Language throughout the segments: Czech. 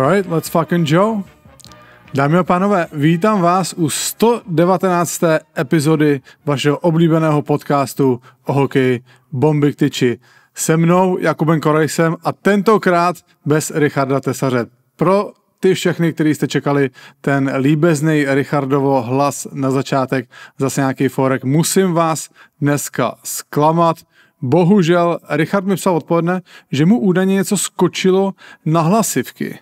Alright, let's fucking Joe. Dámy a pánové, vítám vás u 119. epizody vašeho oblíbeného podcastu o hokeji Bomby k tyči. Se mnou Jakubem Korejsem a tentokrát bez Richarda Tesaře. Pro ty všechny, kteří jste čekali ten líbezný Richardovo hlas na začátek, zase nějaký forek, musím vás dneska zklamat. Bohužel Richard mi psal odpoledne, že mu údajně něco skočilo na hlasivky.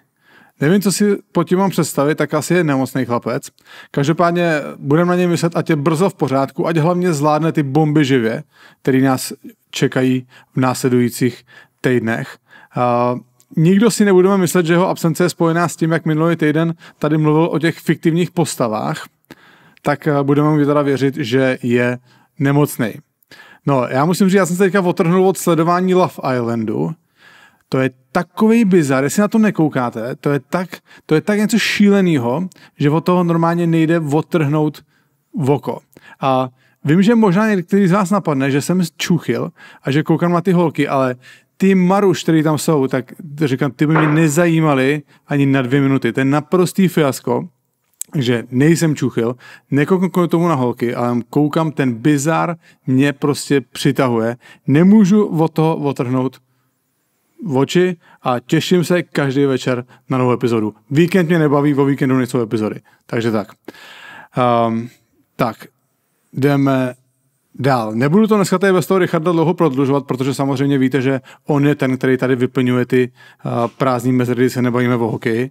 Nevím, co si pod tím mám představit, tak asi je nemocný chlapec. Každopádně budeme na něj myslet, ať je brzo v pořádku, ať hlavně zvládne ty bomby živě, které nás čekají v následujících týdnech. Uh, nikdo si nebudeme myslet, že jeho absence je spojená s tím, jak minulý týden tady mluvil o těch fiktivních postavách, tak eh, budeme mu teda věřit, že je nemocný. No, já musím říct, já jsem se teďka otrhnul od sledování Love Islandu, to je takový bizar, jestli na to nekoukáte, to je tak, to je tak něco šíleného, že od toho normálně nejde odtrhnout v oko. A vím, že možná některý z vás napadne, že jsem čuchil a že koukám na ty holky, ale ty Maruš, který tam jsou, tak říkám, ty by mě nezajímaly ani na dvě minuty. To je naprostý fiasko, že nejsem čuchil, nekoukám tomu na holky, ale koukám, ten bizar mě prostě přitahuje. Nemůžu od toho otrhnout oči a těším se každý večer na novou epizodu. Víkend mě nebaví, o víkendu nejsou epizody. Takže tak. Um, tak, jdeme dál. Nebudu to dneska tady bez toho Richarda dlouho prodlužovat, protože samozřejmě víte, že on je ten, který tady vyplňuje ty uh, eh, prázdní mezery, když se nebavíme o hokeji. Uh,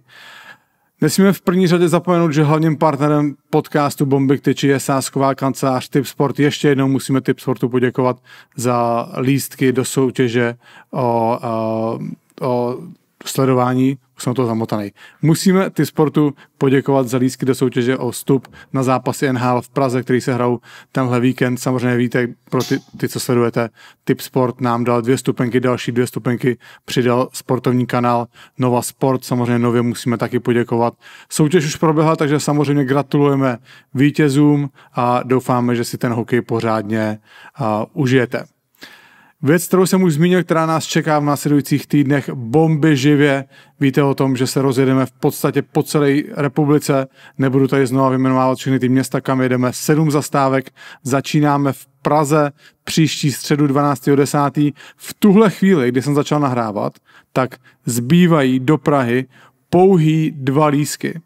Nesmíme v první řadě zapomenout, že hlavním partnerem podcastu Bomby Tyči je sásková kancelář Tip Sport. Ještě jednou musíme Tip Sportu poděkovat za lístky do soutěže o, o, o sledování, už jsem to zamotaný. Musíme ty sportu poděkovat za lísky do soutěže o vstup na zápasy NHL v Praze, který se hrajou tenhle víkend. Samozřejmě víte, pro ty, ty co sledujete, Tip Sport nám dal dvě stupenky, další dvě stupenky přidal sportovní kanál Nova Sport. Samozřejmě nově musíme taky poděkovat. Soutěž už proběhla, takže samozřejmě gratulujeme vítězům a doufáme, že si ten hokej pořádně uh, užijete. Věc, kterou jsem už zmínil, která nás čeká v následujících týdnech bomby živě. Víte o tom, že se rozjedeme v podstatě po celé republice. Nebudu tady znovu vyjmenovávat všechny ty města, kam jedeme. Sedm zastávek. Začínáme v Praze příští středu 12.10. V tuhle chvíli, kdy jsem začal nahrávat, tak zbývají do Prahy pouhý dva lísky.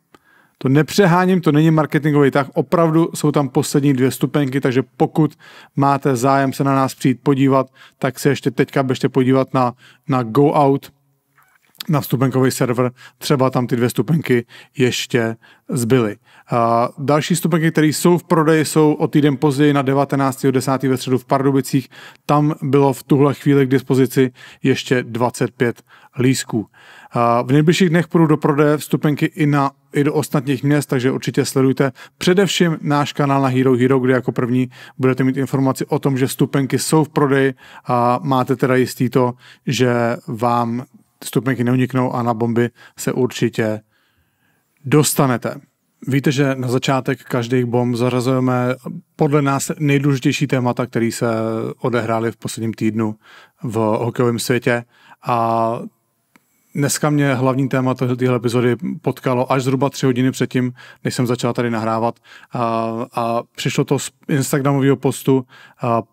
To nepřeháním, to není marketingový tak opravdu jsou tam poslední dvě stupenky, takže pokud máte zájem se na nás přijít podívat, tak se ještě teďka běžte podívat na, na Go Out, na stupenkový server, třeba tam ty dvě stupenky ještě zbyly. A další stupenky, které jsou v prodeji, jsou o týden později na 19.10. ve středu v Pardubicích. Tam bylo v tuhle chvíli k dispozici ještě 25 lísků. V nejbližších dnech půjdu do prodeje vstupenky i, na, i do ostatních měst, takže určitě sledujte především náš kanál na Hero Hero, kde jako první budete mít informaci o tom, že vstupenky jsou v prodeji a máte teda jistý to, že vám vstupenky neuniknou a na bomby se určitě dostanete. Víte, že na začátek každých bomb zarazujeme podle nás nejdůležitější témata, které se odehrály v posledním týdnu v hokejovém světě a Dneska mě hlavní téma téhle epizody potkalo až zhruba tři hodiny předtím, než jsem začal tady nahrávat. A, a přišlo to z Instagramového postu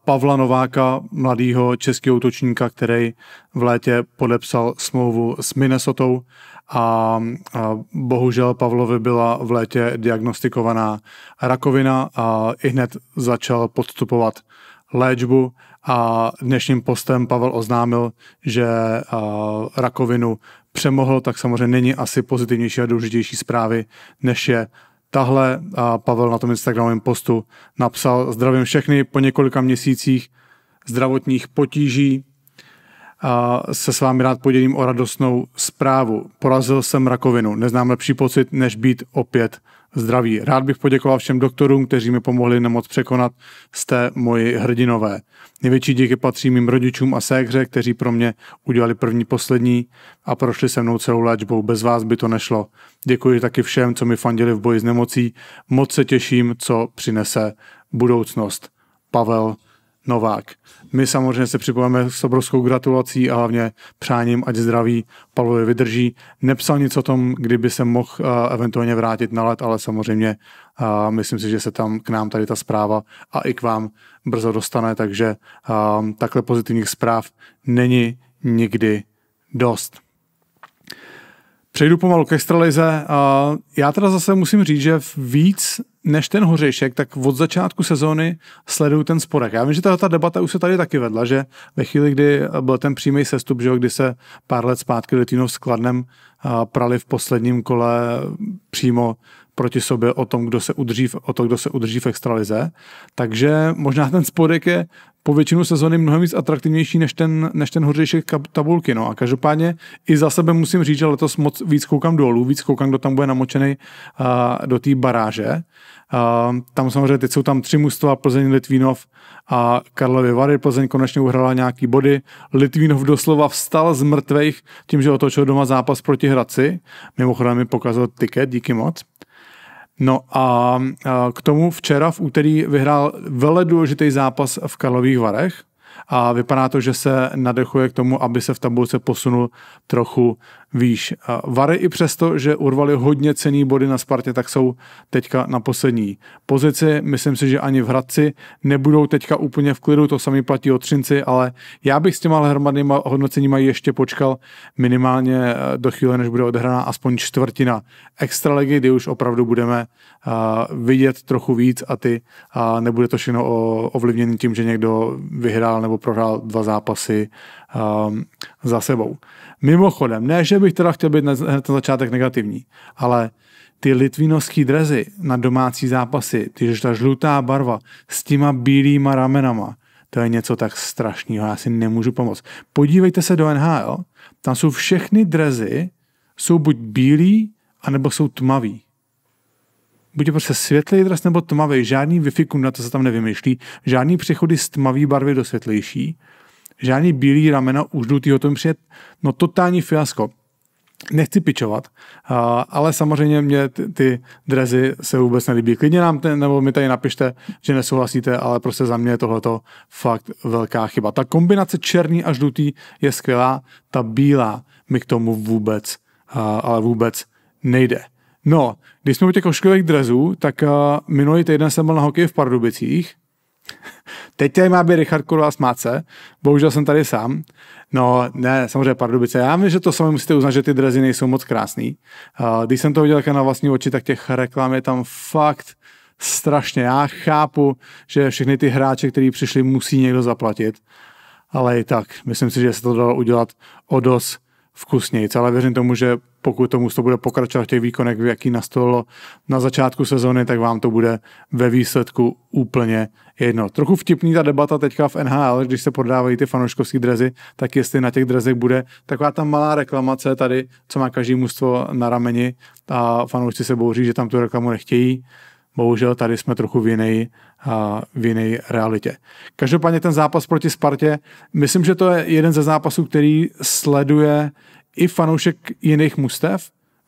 Pavla Nováka, mladého českého útočníka, který v létě podepsal smlouvu s Minnesotou a, a bohužel Pavlovi byla v létě diagnostikovaná rakovina a i hned začal podstupovat léčbu a dnešním postem Pavel oznámil, že rakovinu přemohl, tak samozřejmě není asi pozitivnější a důležitější zprávy, než je tahle. A Pavel na tom Instagramovém postu napsal, zdravím všechny po několika měsících zdravotních potíží, a se s vámi rád podělím o radostnou zprávu. Porazil jsem rakovinu. Neznám lepší pocit, než být opět zdraví. Rád bych poděkoval všem doktorům, kteří mi pomohli nemoc překonat. Jste moji hrdinové. Největší díky patří mým rodičům a ségře, kteří pro mě udělali první poslední a prošli se mnou celou léčbou. Bez vás by to nešlo. Děkuji taky všem, co mi fandili v boji s nemocí. Moc se těším, co přinese budoucnost. Pavel Novák. My samozřejmě se připojeme s obrovskou gratulací a hlavně přáním, ať zdraví Pavlovi vydrží. Nepsal nic o tom, kdyby se mohl eh, eventuálně vrátit na let, ale samozřejmě eh, myslím si, že se tam k nám tady ta zpráva a i k vám brzo dostane, takže eh, takhle pozitivních zpráv není nikdy dost. Přejdu pomalu ke extralize. Já teda zase musím říct, že víc než ten hořešek, tak od začátku sezóny sleduju ten sporek. Já vím, že ta debata už se tady taky vedla, že ve chvíli, kdy byl ten přímý sestup, že kdy se pár let zpátky Litinov s Kladnem prali v posledním kole přímo proti sobě o tom, kdo se udrží, o to, kdo se udrží v extralize. Takže možná ten spodek je po většinu sezony mnohem víc atraktivnější než ten, než ten hořejší tabulky. No. A každopádně i za sebe musím říct, že letos moc víc koukám dolů, víc koukám, kdo tam bude namočený uh, do té baráže. Uh, tam samozřejmě teď jsou tam tři mužstva, Plzeň, Litvínov a Karlovy Vary. Plzeň konečně uhrala nějaký body. Litvínov doslova vstal z mrtvých tím, že otočil doma zápas proti Hradci. Mimochodem mi pokazal tiket, díky moc. No a k tomu včera v úterý vyhrál vele důležitý zápas v Karlových Varech a vypadá to, že se nadechuje k tomu, aby se v tabulce posunul trochu výš. Vary i přesto, že urvali hodně cený body na Spartě, tak jsou teďka na poslední pozici. Myslím si, že ani v Hradci nebudou teďka úplně v klidu, to sami platí o Třinci, ale já bych s těma hromadnýma hodnoceníma ještě počkal minimálně eh, do chvíle, než bude odehraná aspoň čtvrtina extraligy, kdy už opravdu budeme eh, vidět trochu víc a ty a nebude to všechno ovlivněné tím, že někdo vyhrál nebo prohrál dva zápasy eh, za sebou. Mimochodem, ne, že bych teda chtěl být na, na začátek negativní, ale ty litvínovský drezy na domácí zápasy, tyž ta žlutá barva s těma bílýma ramenama, to je něco tak strašného, já si nemůžu pomoct. Podívejte se do NHL, tam jsou všechny drezy, jsou buď bílí, anebo jsou tmavý. Buď je prostě světlý dres nebo tmavý, žádný wi na to se tam nevymyšlí, žádný přechody z tmavý barvy do světlejší žádný bílý ramena u žlutýho, to mi no totální fiasko. Nechci pičovat, ale samozřejmě mě ty, ty drezy se vůbec nelíbí. Klidně nám ten, nebo mi tady napište, že nesouhlasíte, ale prostě za mě je tohleto fakt velká chyba. Ta kombinace černý a žlutý je skvělá, ta bílá mi k tomu vůbec, ale vůbec nejde. No, když jsme u těch ošklivých drezů, tak minulý týden jsem byl na hokeji v Pardubicích Teď tady má být Richard Kurva Smáce, bohužel jsem tady sám. No ne, samozřejmě Pardubice. Já vím, že to sami musíte uznat, že ty drezy nejsou moc krásný. Eh, když jsem to viděl na vlastní oči, tak těch reklam je tam fakt strašně. Já chápu, že všechny ty hráče, kteří přišli, musí někdo zaplatit. Ale i tak, myslím si, že se to dalo udělat o dost vkusněji. Ale věřím tomu, že pokud tomu to bude pokračovat v těch výkonech, v jaký nastolilo na začátku sezóny, tak vám to bude ve výsledku úplně jedno. Trochu vtipný ta debata teďka v NHL, když se prodávají ty fanouškovské drezy, tak jestli na těch drezech bude taková ta malá reklamace tady, co má každý mužstvo na rameni a fanoušci se bouří, že tam tu reklamu nechtějí. Bohužel tady jsme trochu v jiné v jiné realitě. Každopádně ten zápas proti Spartě, myslím, že to je jeden ze zápasů, který sleduje i fanoušek jiných mustev,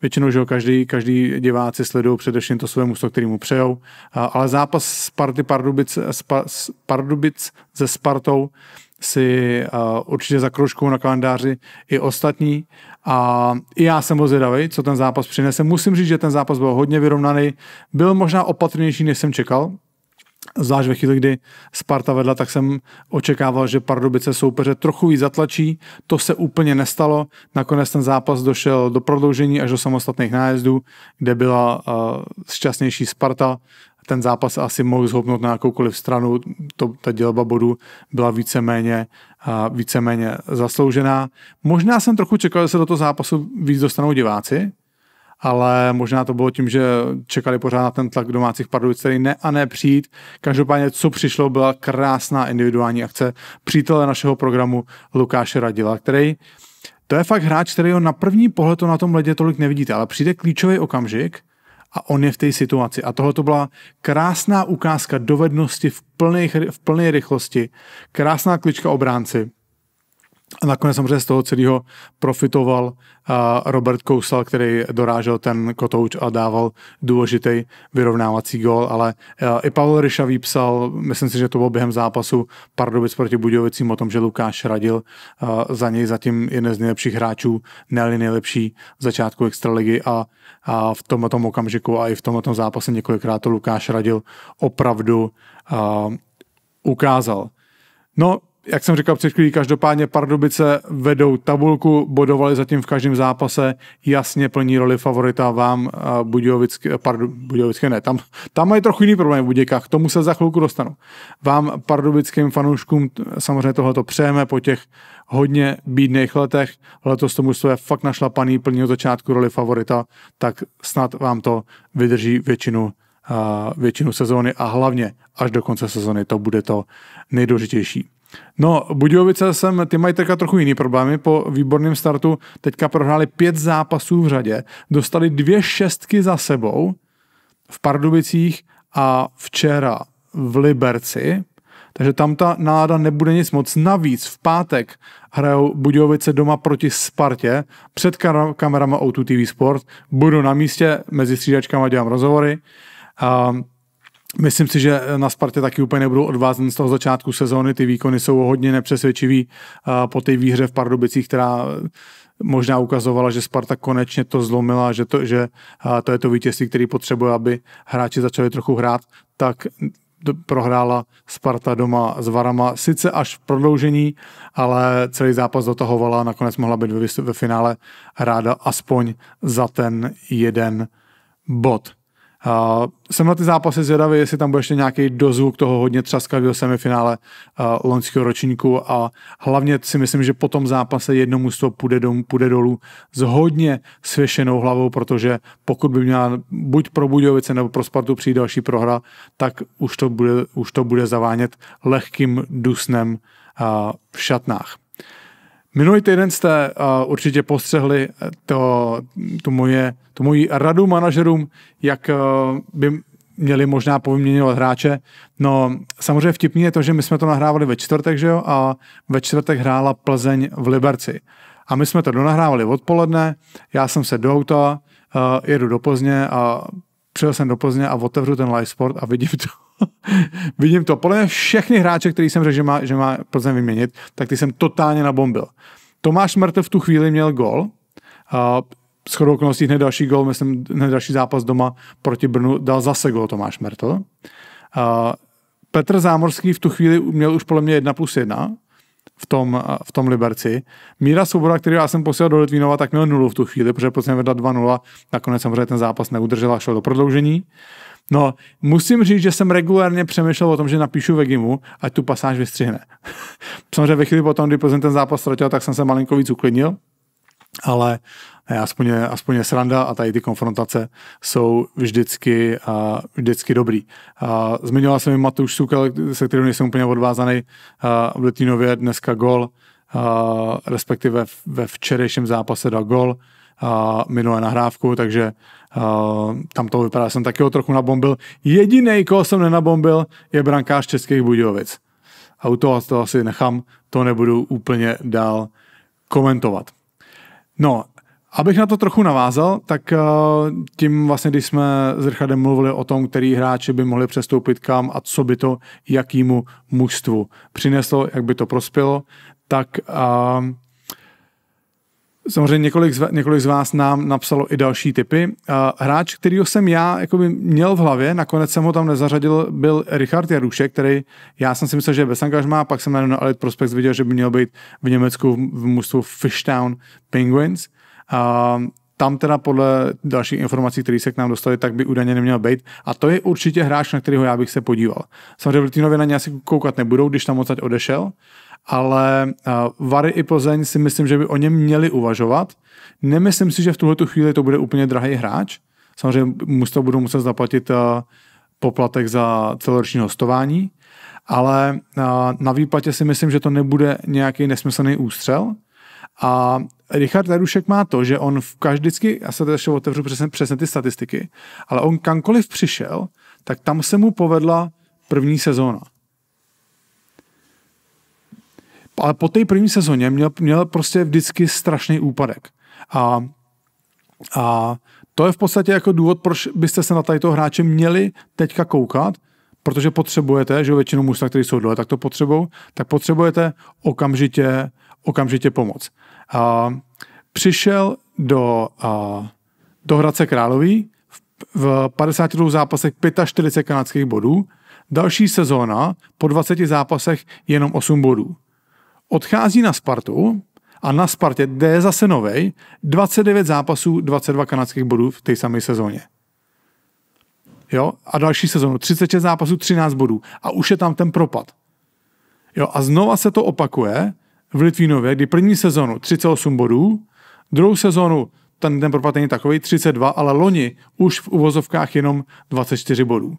Většinou, že jo, každý, každý diváci sledují především to své musto, který mu přejou. Ale zápas Sparty Pardubic, Spa, Pardubic se Spartou si určitě za zakroužkou na kalendáři i ostatní. A i já jsem byl zvědavý, co ten zápas přinese. Musím říct, že ten zápas byl hodně vyrovnaný. Byl možná opatrnější, než jsem čekal Zvlášť ve chvíli, kdy Sparta vedla, tak jsem očekával, že Pardubice soupeře trochu víc zatlačí. To se úplně nestalo. Nakonec ten zápas došel do prodloužení až do samostatných nájezdů, kde byla uh, šťastnější Sparta. Ten zápas asi mohl zhoupnout na jakoukoliv stranu. To, ta dělba bodů byla víceméně, uh, víceméně zasloužená. Možná jsem trochu čekal, že se do toho zápasu víc dostanou diváci, ale možná to bylo tím, že čekali pořád na ten tlak domácích Pardubic, který ne a ne přijít. Každopádně, co přišlo, byla krásná individuální akce přítele našeho programu Lukáše Radila, který to je fakt hráč, ho na první pohled to na tom ledě tolik nevidíte, ale přijde klíčový okamžik a on je v té situaci. A tohle to byla krásná ukázka dovednosti v, plné v plné rychlosti, krásná klička obránci a nakonec samozřejmě z toho celého profitoval Robert Kousal, který dorážel ten kotouč a dával důležitý vyrovnávací gol, ale i Pavel Ryša psal, myslím si, že to bylo během zápasu Pardubic proti Budějovicím o tom, že Lukáš Radil za něj zatím jeden z nejlepších hráčů, ne nejlepší v začátku extraligy a, a v tomto okamžiku a i v tomto zápase několikrát to Lukáš Radil opravdu ukázal. No, jak jsem říkal před chvílí, každopádně Pardubice vedou tabulku, bodovali zatím v každém zápase, jasně plní roli favorita vám eh, Budějovické, eh, Pardu, Budějovické ne, tam, tam mají trochu jiný problém v Buděkách, k tomu se za chvilku dostanu. Vám pardubickým fanouškům samozřejmě tohleto přejeme po těch hodně bídných letech, letos to je fakt našlapaný, plní od začátku roli favorita, tak snad vám to vydrží většinu eh, většinu sezóny a hlavně až do konce sezóny to bude to nejdůležitější. No, Budějovice jsem, ty mají teďka trochu jiný problémy. Po výborném startu teďka prohráli pět zápasů v řadě, dostali dvě šestky za sebou v Pardubicích a včera v Liberci, takže tam ta nálada nebude nic moc. Navíc v pátek hrajou Budějovice doma proti Spartě. Před kamerama O2 TV Sport budu na místě, mezi střídačkama dělám rozhovory. A Myslím si, že na Spartě taky úplně nebudou odvázen z toho začátku sezóny. Ty výkony jsou hodně nepřesvědčivý eh, po té výhře v Pardubicích, která možná ukazovala, že Sparta konečně to zlomila, že to, že eh, to je to vítězství, který potřebuje, aby hráči začali trochu hrát, tak prohrála Sparta doma s Varama. Sice až v prodloužení, ale celý zápas dotahovala a nakonec mohla být ve, finále ráda aspoň za ten jeden bod. Uh, jsem na ty zápasy zvědavý, jestli tam bude ještě nějaký dozvuk toho hodně třaskavého semifinále uh, loňského ročníku a hlavně si myslím, že po tom zápase jednomu z toho půjde, dom, půjde dolů s hodně svěšenou hlavou, protože pokud by měla buď pro Budějovice nebo pro Spartu přijít další prohra, tak už to bude, už to bude zavánět lehkým dusnem uh, v šatnách. Minulý týden jste uh, určitě postřehli eh, to, tu, moje, tu moji radu manažerům, jak uh, by měli možná povyměňovat hráče. No samozřejmě vtipně je to, že my jsme to nahrávali ve čtvrtek, že jo, a ve čtvrtek hrála Plzeň v Liberci. A my jsme to donahrávali odpoledne, já jsem se do auta, uh, jedu do Plzně a přijel jsem do Plzně a otevřu ten live sport a vidím to Vidím to. Podle mě všechny hráče, který jsem řekl, že má, že má Plzeň vyměnit, tak ty jsem totálně nabombil. Tomáš Mrtev v tu chvíli měl gol. Uh, shodou okolností hned další gol, myslím, hned další zápas doma proti Brnu dal zase gol Tomáš Mertl. Uh, Petr Zámorský v tu chvíli měl už podle mě 1 plus 1 v tom, uh, v tom Liberci. Míra Svoboda, který já jsem posílal do Litvínova, tak měl nulu v tu chvíli, protože Plzeň vedla 2-0. Nakonec samozřejmě ten zápas neudržel a šel do prodloužení. Uh, No, musím říct, že jsem regulárně přemýšlel o tom, že napíšu Vegimu, ať tu pasáž vystřihne. Samozřejmě ve chvíli potom, kdy jsem ten zápas ztratil, tak jsem se malinko víc uklidnil, ale ne, eh, aspoň, je, aspoň je sranda a tady ty konfrontace jsou vždycky, uh, vždycky dobrý. Uh, zmiňoval jsem Matouš Sukel, se kterým nejsem úplně odvázaný uh, v Litvínově, dneska gol, uh, respektive ve včerejším zápase dal gol, uh, minulé nahrávku, takže tam to vypadá, jsem taky ho trochu nabombil. Jediný, koho jsem nenabombil, je brankář Českých Budějovic. u a to asi nechám, to nebudu úplně dál komentovat. No, abych na to trochu navázal, tak tím vlastně, když jsme s Richardem mluvili o tom, který hráči by mohli přestoupit kam a co by to jakýmu mužstvu přineslo, jak by to prospělo, tak uh, Samozřejmě několik z, několik z vás nám napsalo i další typy. Hráč, kterýho jsem já jakoby měl v hlavě, nakonec jsem ho tam nezařadil, byl Richard Jarušek, který já jsem si myslel, že je bez angažmá, pak jsem na Elite Prospects viděl, že by měl být v Německu v mužstvu Fishtown Penguins. A tam teda podle dalších informací, které se k nám dostali, tak by údajně neměl být. A to je určitě hráč, na kterého já bych se podíval. Samozřejmě Litinové na ně asi koukat nebudou, když tam odsaď odešel, ale eh, Vary i Plzeň si myslím, že by o něm měli uvažovat. Nemyslím si, že v tuhle chvíli to bude úplně drahý hráč. Samozřejmě to budou muset zaplatit eh, poplatek za celoroční hostování, ale eh, na výplatě si myslím, že to nebude nějaký nesmyslný ústřel. A Richard Jarušek má to, že on v každý, já se teď ještě otevřu přesně, přesně ty statistiky, ale on kamkoliv přišel, tak tam se mu povedla první sezóna. Ale po té první sezóně měl, měl prostě vždycky strašný úpadek. A, a to je v podstatě jako důvod, proč byste se na tady toho hráče měli teďka koukat, protože potřebujete, že většinou mužstva, které jsou dole, tak to potřebují, tak potřebujete okamžitě, okamžitě pomoc. A, přišel do, a, do Hradce Králový v, v 52 zápasech 45 kanadských bodů, další sezóna po 20 zápasech jenom 8 bodů odchází na Spartu a na Spartě, kde je zase novej, 29 zápasů, 22 kanadských bodů v té samé sezóně. Jo? A další sezónu 36 zápasů, 13 bodů. A už je tam ten propad. Jo? A znova se to opakuje v Litvínově, kdy první sezónu 38 bodů, druhou sezónu ten, ten propad není takový, 32, ale loni už v uvozovkách jenom 24 bodů.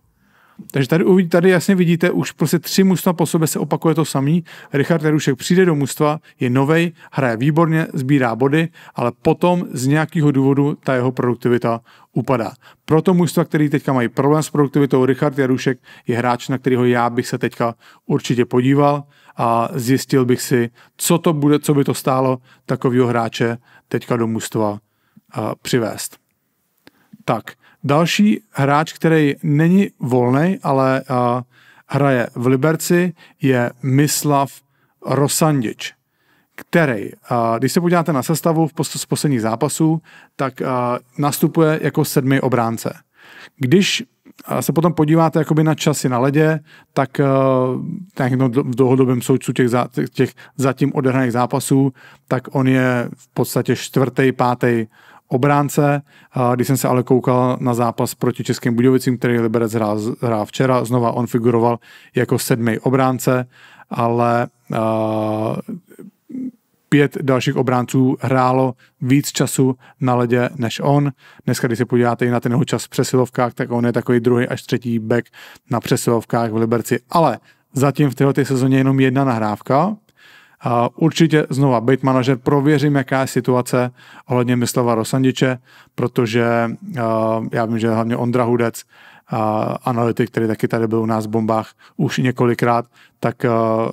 Takže tady, tady jasně vidíte, už prostě tři mužstva po sobě se opakuje to samý. Richard Jarušek přijde do mužstva, je novej, hraje výborně, sbírá body, ale potom z nějakého důvodu ta jeho produktivita upadá. Proto mužstva, který teďka mají problém s produktivitou, Richard Jarušek je hráč, na kterého já bych se teďka určitě podíval a zjistil bych si, co to bude, co by to stálo takového hráče teďka do mužstva přivést. Tak, Další hráč, který není volný, ale a, hraje v Liberci, je Mislav Rosandič, který, a, když se podíváte na sestavu v pos- z posledních zápasů, tak a, nastupuje jako sedmý obránce. Když se potom podíváte jakoby na časy na ledě, tak uh, v dlouhodobém součtu těch, za, těch zatím odehraných zápasů, tak on je v podstatě čtvrtý, pátý obránce. A když jsem se ale koukal na zápas proti Českým Budějovicím, který Liberec hrál, hrál včera, znova on figuroval jako sedmý obránce, ale pět dalších obránců hrálo víc času na ledě než on. Dneska, když se podíváte i na ten jeho čas v přesilovkách, tak on je takový druhý až třetí back na přesilovkách v Liberci. Ale zatím v této sezóně jenom jedna nahrávka, Určitě znova být manažer, prověřím, jaká je situace ohledně Myslova Rosandiče, protože eh, já vím, že hlavně Ondra Hudec, eh, analytik, který taky tady byl u nás v bombách už několikrát, tak eh,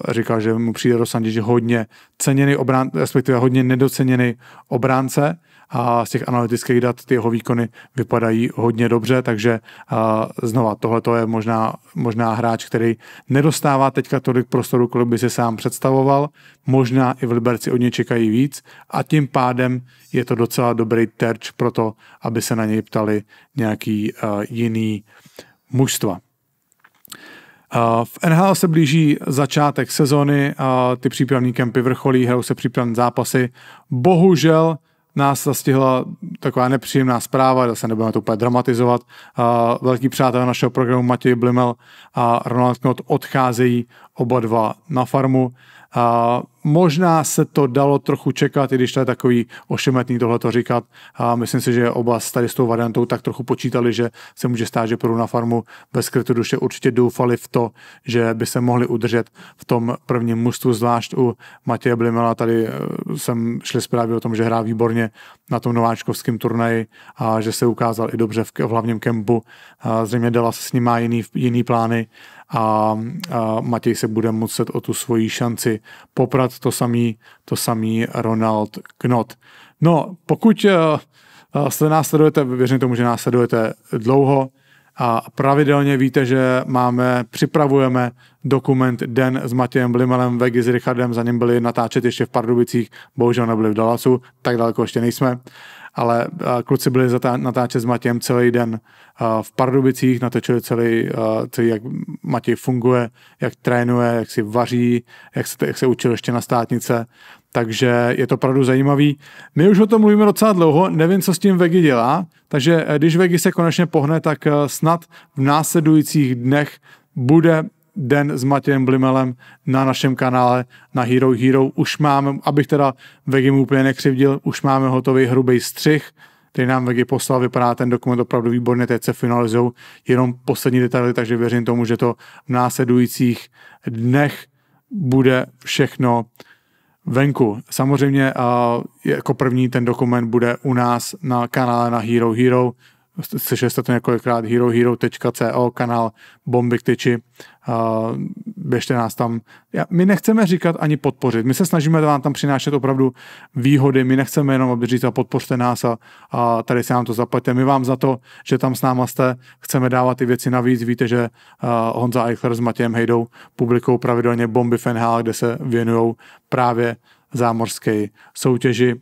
říkal, že mu přijde Rosandič hodně ceněný obránce, respektive hodně nedoceněný obránce, a z těch analytických dat ty jeho výkony vypadají hodně dobře, takže znova, tohle je možná, možná hráč, který nedostává teďka tolik prostoru, kolik by si sám představoval, možná i v Liberci od něj čekají víc a tím pádem je to docela dobrý terč pro to, aby se na něj ptali nějaký jiný mužstva. V NHL se blíží začátek sezony, ty přípravní kempy vrcholí, hrajou se přípravní zápasy. Bohužel nás zastihla taková nepříjemná zpráva, zase nebudeme to úplně dramatizovat. Velký přátel našeho programu Matěj Blimel a Ronald Knot odcházejí oba dva na farmu. A možná se to dalo trochu čekat, i když to je takový ošemetný to říkat. A myslím si, že oba tady s tou variantou tak trochu počítali, že se může stát, že půjdu na farmu bez krytu duše. Určitě doufali v to, že by se mohli udržet v tom prvním mužstvu, zvlášť u Matěje Blimela. Tady eh, jsem šli zprávy o tom, že hrá výborně na tom nováčkovském turnaji a že se ukázal i dobře v, hlavním kempu. A zřejmě dala se s ním má jiný, jiný plány a, a Matěj se bude muset o tu svoji šanci poprat, to samý, to samý Ronald Knot. No, pokud eh, eh, se nás sledujete, věřím tomu, že nás sledujete dlouho, a pravidelně víte, že máme, připravujeme dokument Den s Matějem Blimelem, Vegy s Richardem, za ním byli natáčet ještě v Pardubicích, bohužel nebyli v Dallasu, tak daleko ještě nejsme ale eh, kluci byli natáčet s Matějem celý den eh, v Pardubicích, natočili celý, eh, celý, jak Matěj funguje, jak trénuje, jak si vaří, jak se, jak se učil ještě na státnice, takže je to opravdu zajímavý. My už o tom mluvíme docela dlouho, nevím, co s tím Vegi dělá, takže když Vegi se konečně pohne, tak snad v následujících dnech bude den s Matějem Blimelem na našem kanále na Hero Hero. Už máme, abych teda mu úplně nekřivdil, už máme hotový hrubý střih, který nám Vegi poslal, vypadá ten dokument opravdu výborně, teď se finalizují jenom poslední detaily, takže věřím tomu, že to v následujících dnech bude všechno venku. Samozřejmě jako první ten dokument bude u nás na kanále na Hero Hero, slyšeli jste to několikrát, herohero.co, kanál Bomby k tyči, běžte nás tam. my nechceme říkat ani podpořit, my se snažíme vám tam přinášet opravdu výhody, my nechceme jenom, aby říct, a podpořte nás a, a tady se nám to zaplaťte. My vám za to, že tam s náma jste, chceme dávat ty věci navíc. Víte, že Honza Eichler s Matějem Hejdou publikou pravidelně Bomby Fenhal, kde se věnují právě zámořské soutěži.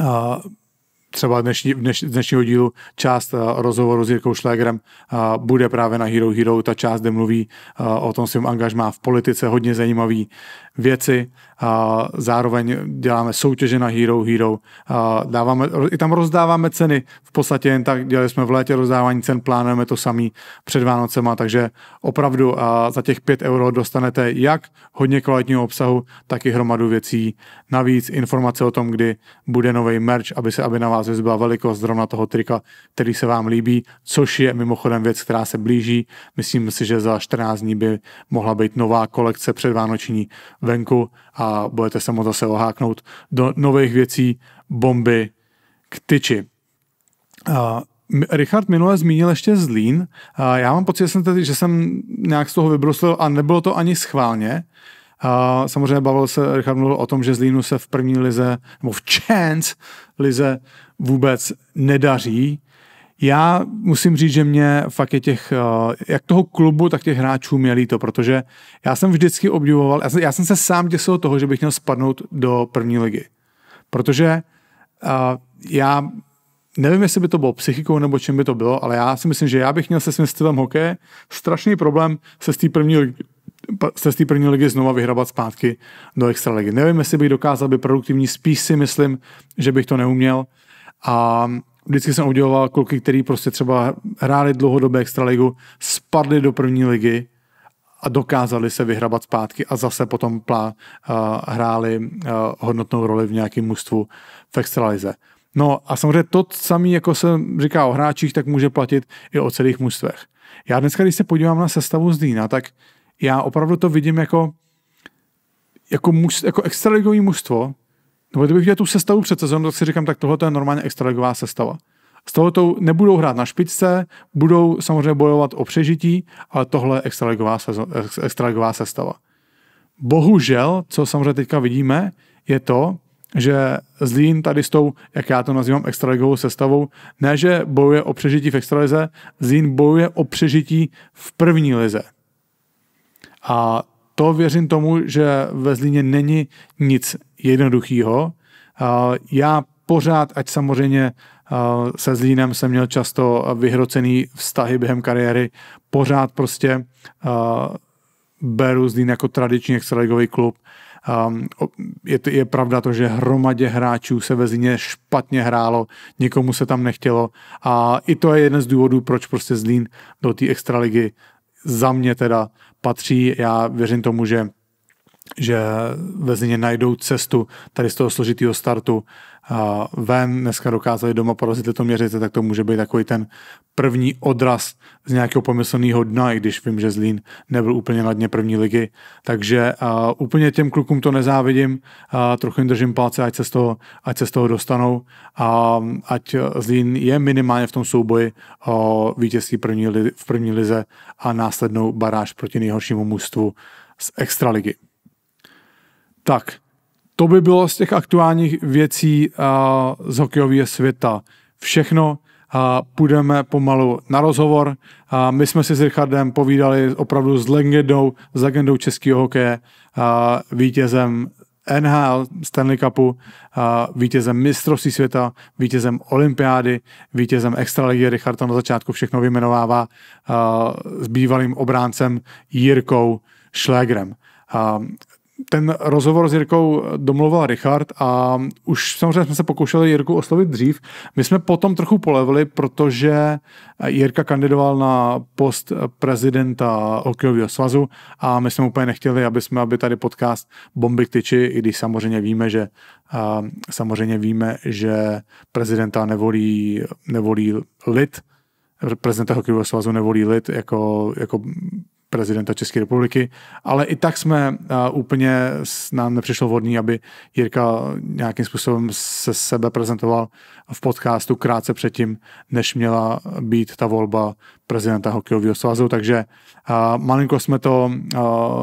Uh, třeba dnešní, dneš, dnešního dílu část eh, rozhovoru s Jirkou Šlégrem eh, bude právě na Hero Hero, ta část, kde mluví eh, o tom svém angažmá v politice, hodně zajímavý věci a zároveň děláme soutěže na Hero Hero. A dáváme, I tam rozdáváme ceny v podstatě jen tak, dělali jsme v létě rozdávání cen, plánujeme to samý před Vánocema, takže opravdu a za těch 5 euro dostanete jak hodně kvalitního obsahu, tak i hromadu věcí. Navíc informace o tom, kdy bude nový merch, aby se aby na vás vyzbyla velikost zrovna toho trika, který se vám líbí, což je mimochodem věc, která se blíží. Myslím si, že za 14 dní by mohla být nová kolekce předvánoční venku a budete se moct zase oháknout do nových věcí bomby k tyči. Richard minule zmínil ještě Zlín. já mám pocit, že jsem, tedy, že jsem nějak z toho vybruslil a nebylo to ani schválně. Uh, samozřejmě bavil se, Richard mluvil o tom, že Zlínu se v první lize, nebo v Chance lize vůbec nedaří. Já musím říct, že mě fakt je těch, eh, jak toho klubu, tak těch hráčů mě líto, protože já jsem vždycky obdivoval, já jsem, já jsem se sám těsil toho, že bych měl spadnout do první ligy. Protože uh, já nevím, jestli by to bylo psychikou nebo čím by to bylo, ale já si myslím, že já bych měl se svým stylem hokeje strašný problém se z té první ligy se z té první ligy znova vyhrabat zpátky do extraligy. Nevím, jestli bych dokázal být produktivní, spíš si myslím, že bych to neuměl. A vždycky jsem obdivoval kluky, který prostě třeba hráli dlouhodobě extraligu, spadli do první ligy a dokázali se vyhrabat zpátky a zase potom plá, uh, hráli uh, hodnotnou roli v nějakém mužstvu v extralize. No a samozřejmě to samé, jako se říká o hráčích, tak může platit i o celých mužstvech. Já dneska, když se podívám na sestavu z Dýna, tak já opravdu to vidím jako jako, jako extraligový mužstvo, nebo kdybych viděl tu sestavu před sezónou, tak si říkám, tak tohle je normálně extraligová sestava. S tohoto nebudou hrát na špičce, budou samozřejmě bojovat o přežití, ale tohle je extraligová, extraligová sestava. Bohužel, co samozřejmě teďka vidíme, je to, že Zlín tady s tou, jak já to nazývám, extraligovou sestavou, ne, že bojuje o přežití v extralize, Zlín bojuje o přežití v první lize. A to věřím tomu, že ve Zlíně není nic jednoduchýho. Já pořád, ať samozřejmě se Zlínem jsem měl často vyhrocený vztahy během kariéry, pořád prostě beru Zlín jako tradiční extraligový klub. Um, je, je pravda to, že hromadě hráčů se ve Zlíně špatně hrálo, nikomu se tam nechtělo a i to je jeden z důvodů, proč prostě Zlín do té extraligy za mě teda patří. Já věřím tomu, že že Vezině najdou cestu tady z toho složitého startu ven, dneska dokázali doma porazit to měřice, tak to může být takový ten první odraz z nějakého pomyslného dna, i když vím, že Zlín nebyl úplně na dně první ligy. Takže úplně těm klukům to nezávidím, trochu jim držím palce, ať se z toho, ať se z toho dostanou a ať Zlín je minimálně v tom souboji o vítězství první li- v první lize a následnou baráž proti nejhoršímu mužstvu z extraligy. Tak, to by bylo z těch aktuálních věcí uh, z hokejového světa všechno. a eh, půjdeme pomalu na rozhovor. A eh, my jsme si s Richardem povídali opravdu s legendou, s legendou českého hokeje, a vítězem NHL Stanley Cupu, vítězem mistrovství světa, vítězem olympiády, vítězem extraligy. Richard to na začátku všechno vyjmenovává s bývalým obráncem Jirkou Šlégrem ten rozhovor s Jirkou domluvil Richard a už samozřejmě jsme se pokoušeli Jirku oslovit dřív. My jsme potom trochu polevili, protože Jirka kandidoval na post prezidenta hokejového svazu a my jsme úplně nechtěli, aby jsme, aby tady podcast bomby tyči, i když samozřejmě víme, že samozřejmě víme, že prezidenta nevolí, nevolí lid, prezidenta hokejového svazu nevolí lid jako, jako prezidenta České republiky, ale i tak jsme uh, úplně, nám nepřišlo vhodný, aby Jirka nějakým způsobem se sebe prezentoval v podcastu krátce předtím, než měla být ta volba prezidenta hokejového svazu, takže uh, malinko, jsme to, uh,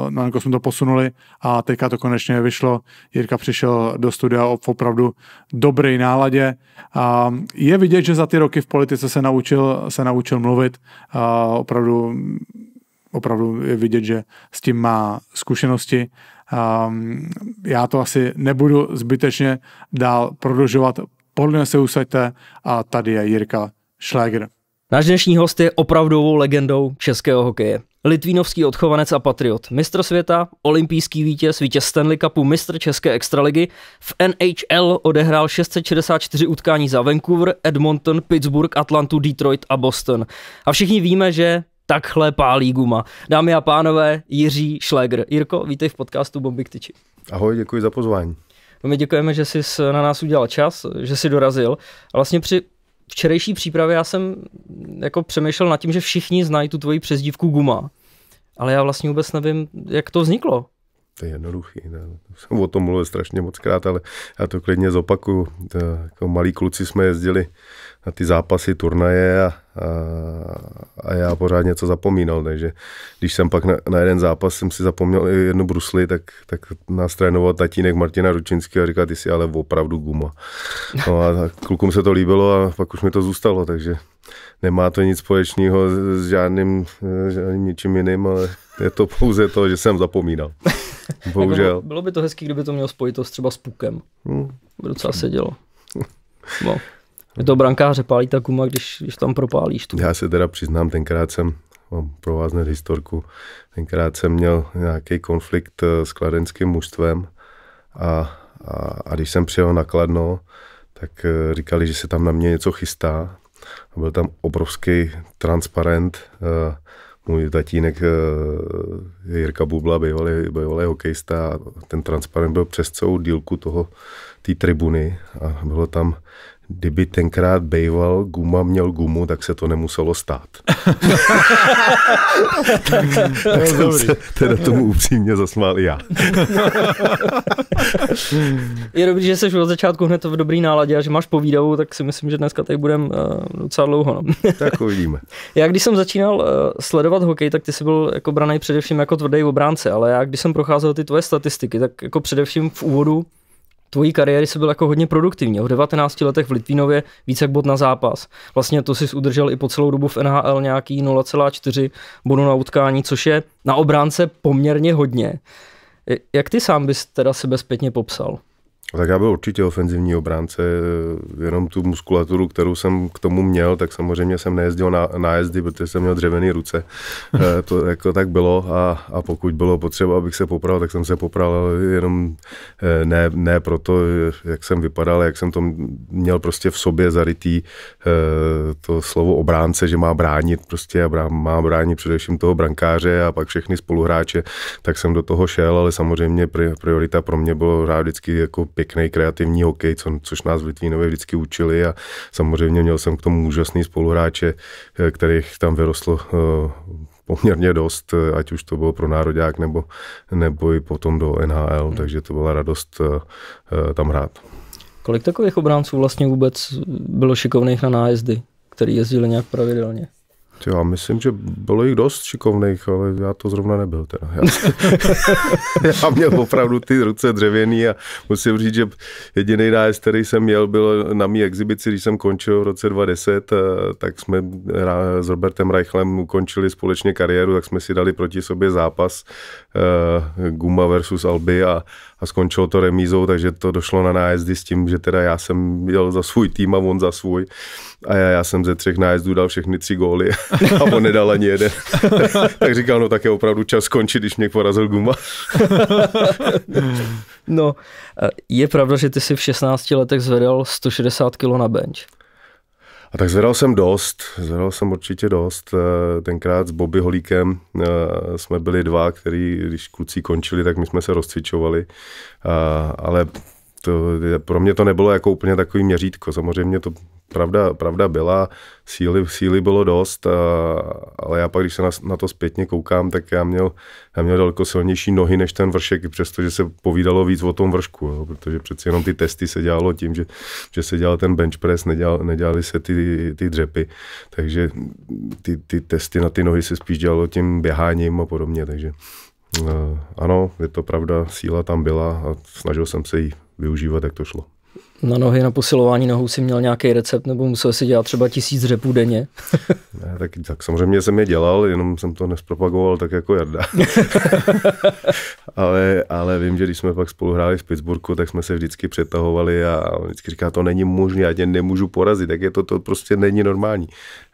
malinko jsme to posunuli a teďka to konečně vyšlo. Jirka přišel do studia v opravdu dobré náladě. Uh, je vidět, že za ty roky v politice se naučil, se naučil mluvit, uh, opravdu opravdu je vidět, že s tím má zkušenosti. Um, já to asi nebudu zbytečně dál prodlužovat. Podle se usaďte a tady je Jirka Schläger. Náš dnešní host je opravdovou legendou českého hokeje. Litvínovský odchovanec a patriot, mistr světa, olympijský vítěz, vítěz Stanley Cupu, mistr České extraligy. V NHL odehrál 664 utkání za Vancouver, Edmonton, Pittsburgh, Atlantu, Detroit a Boston. A všichni víme, že takhle pálí guma. Dámy a pánové, Jiří Šlegr. Jirko, vítej v podcastu Bombik Tyči. Ahoj, děkuji za pozvání. No, my děkujeme, že jsi na nás udělal čas, že jsi dorazil. A vlastně při včerejší přípravě já jsem jako přemýšlel nad tím, že všichni znají tu tvoji přezdívku Guma. Ale já vlastně vůbec nevím, jak to vzniklo. To je jednoduchý. Ne? Jsem no, o tom mluvil strašně moc krát, ale já to klidně zopakuju. To, jako malí kluci jsme jezdili na ty zápasy, turnaje a, a, a já pořád něco zapomínal, takže když jsem pak na, na jeden zápas jsem si zapomněl jednu brusli, tak, tak nás trénoval tatínek Martina Ručinský a říkal, ty jsi ale opravdu guma. No a klukům se to líbilo a pak už mi to zůstalo, takže nemá to nic společného s žádným, žádným ničím jiným, ale je to pouze to, že jsem zapomínal. Jako Bohužel. Bylo, bylo by to hezký, kdyby to mělo spojitost třeba s pukem. Hmm. By docela sedělo. No. Je to brankáře pálí ta kuma, když, když tam propálíš tu. Já se teda přiznám, tenkrát jsem, mám pro vás hned historku, tenkrát jsem měl nějaký konflikt eh, s kladenským mužstvem a, a, a když jsem přijel na Kladno, tak eh, říkali, že se tam na mě něco chystá. Byl tam obrovský transparent, eh, můj tatínek Jirka Bubla, bývalý, bývalý hokejista, a ten transparent byl přes celou dílku toho, té tribuny a bylo tam kdyby tenkrát bejval, guma měl gumu, tak se to nemuselo stát. tak, tak jsem se teda tomu upřímně zasmál i já. je dobrý, že jsi od začátku hned v dobrý náladě a že máš povídavou, tak si myslím, že dneska tady budeme uh, docela dlouho. No. tak uvidíme. Já když jsem začínal uh, sledovat hokej, tak ty jsi byl jako braný především jako tvrdý obránce, ale já když jsem procházel ty tvoje statistiky, tak jako především v úvodu tvojí kariéry se byl jako hodně produktivní. V 19 letech v Litvínově více jak bod na zápas. Vlastně to si udržel i po celou dobu v NHL nějaký 0,4 bodu na utkání, což je na obránce poměrně hodně. Jak ty sám bys teda sebe zpětně popsal? No tak já byl určitě ofenzivní obránce, jenom tu muskulaturu, kterou jsem k tomu měl, tak samozřejmě jsem nejezdil na, na jezdy, protože jsem měl dřevěné ruce. Eh, to, jako tak bylo a, a pokud bylo potřeba, abych se popral, tak jsem se popral, ale jenom eh, ne, ne proto, jak jsem vypadal, jak jsem to měl prostě v sobě zarytý eh, to slovo obránce, že má bránit prostě a má bránit především toho brankáře a pak všechny spoluhráče, tak jsem do toho šel, ale samozřejmě priorita pro mě bylo rád vždycky jako pěkný kreativní hokej, co, což nás v Litvínově vždycky učili a samozřejmě měl jsem k tomu úžasný spoluhráče, eh, kterých tam vyrostlo eh, poměrně dost, eh, ať už to bylo pro nároďák nebo, nebo i potom do NHL, hmm. takže to byla radost tam hrát. Kolik takových obránců vlastně vůbec bylo šikovných na nájezdy, který jezdili nějak pravidelně? Já myslím, že bylo jich dost šikovných, ale já to zrovna nebyl. Teda. Já, já měl opravdu ty ruce dřevěný a musím říct, že jediný nájezd, který jsem měl, byl na mý exibici, když jsem končil v roce 2010, eh, tak jsme s Robertem Reichlem ukončili společně kariéru, tak jsme si dali proti sobě zápas eh, Guma versus Alby a, a skončilo to remízou, takže to došlo na nájezdy s tím, že teda já jsem jel za svůj tým a on za svůj. A já, já jsem ze třech nájezdů dal všechny tři góly a on nedal ani jeden. tak říkal, no tak je opravdu čas skončit, když mě porazil Guma. no, eh, je pravda, že ty si v 16 letech zvedal 160 kg na bench. A tak zvedal jsem dost, zvedal jsem určitě dost. Eh, tenkrát s Bobby Holíkem eh, jsme byli dva, který, když kluci končili, tak my jsme se rozcvičovali. Ale to, pro mě to nebylo jako úplně takový měřítko. Samozřejmě to pravda, pravda byla, síly, síly bylo dost, a, ale já pak, když se na, na to zpětně koukám, tak já měl, já měl daleko silnější nohy než ten vršek, přestože se povídalo víc o tom vršku, jo, protože přeci jenom ty testy se dělalo tím, že, že se dělal ten bench press, nedělal, nedělali se ty, ty dřepy, takže ty, ty testy na ty nohy se spíš dělalo tím běháním a podobně, takže ano, je to pravda, síla tam byla a snažil jsem se ji využívat, jak to šlo. Na nohy, na posilování nohou si měl nějaký recept, nebo musel si dělat třeba tisíc řepů denně? ne, tak, tak samozřejmě jsem je dělal, jenom jsem to nespropagoval tak jako Jarda. ale, ale vím, že když jsme pak spolu hráli v Pittsburghu, tak jsme se vždycky přetahovali a vždycky říká, to není možné, já tě nemůžu porazit, tak je to, to prostě není normální.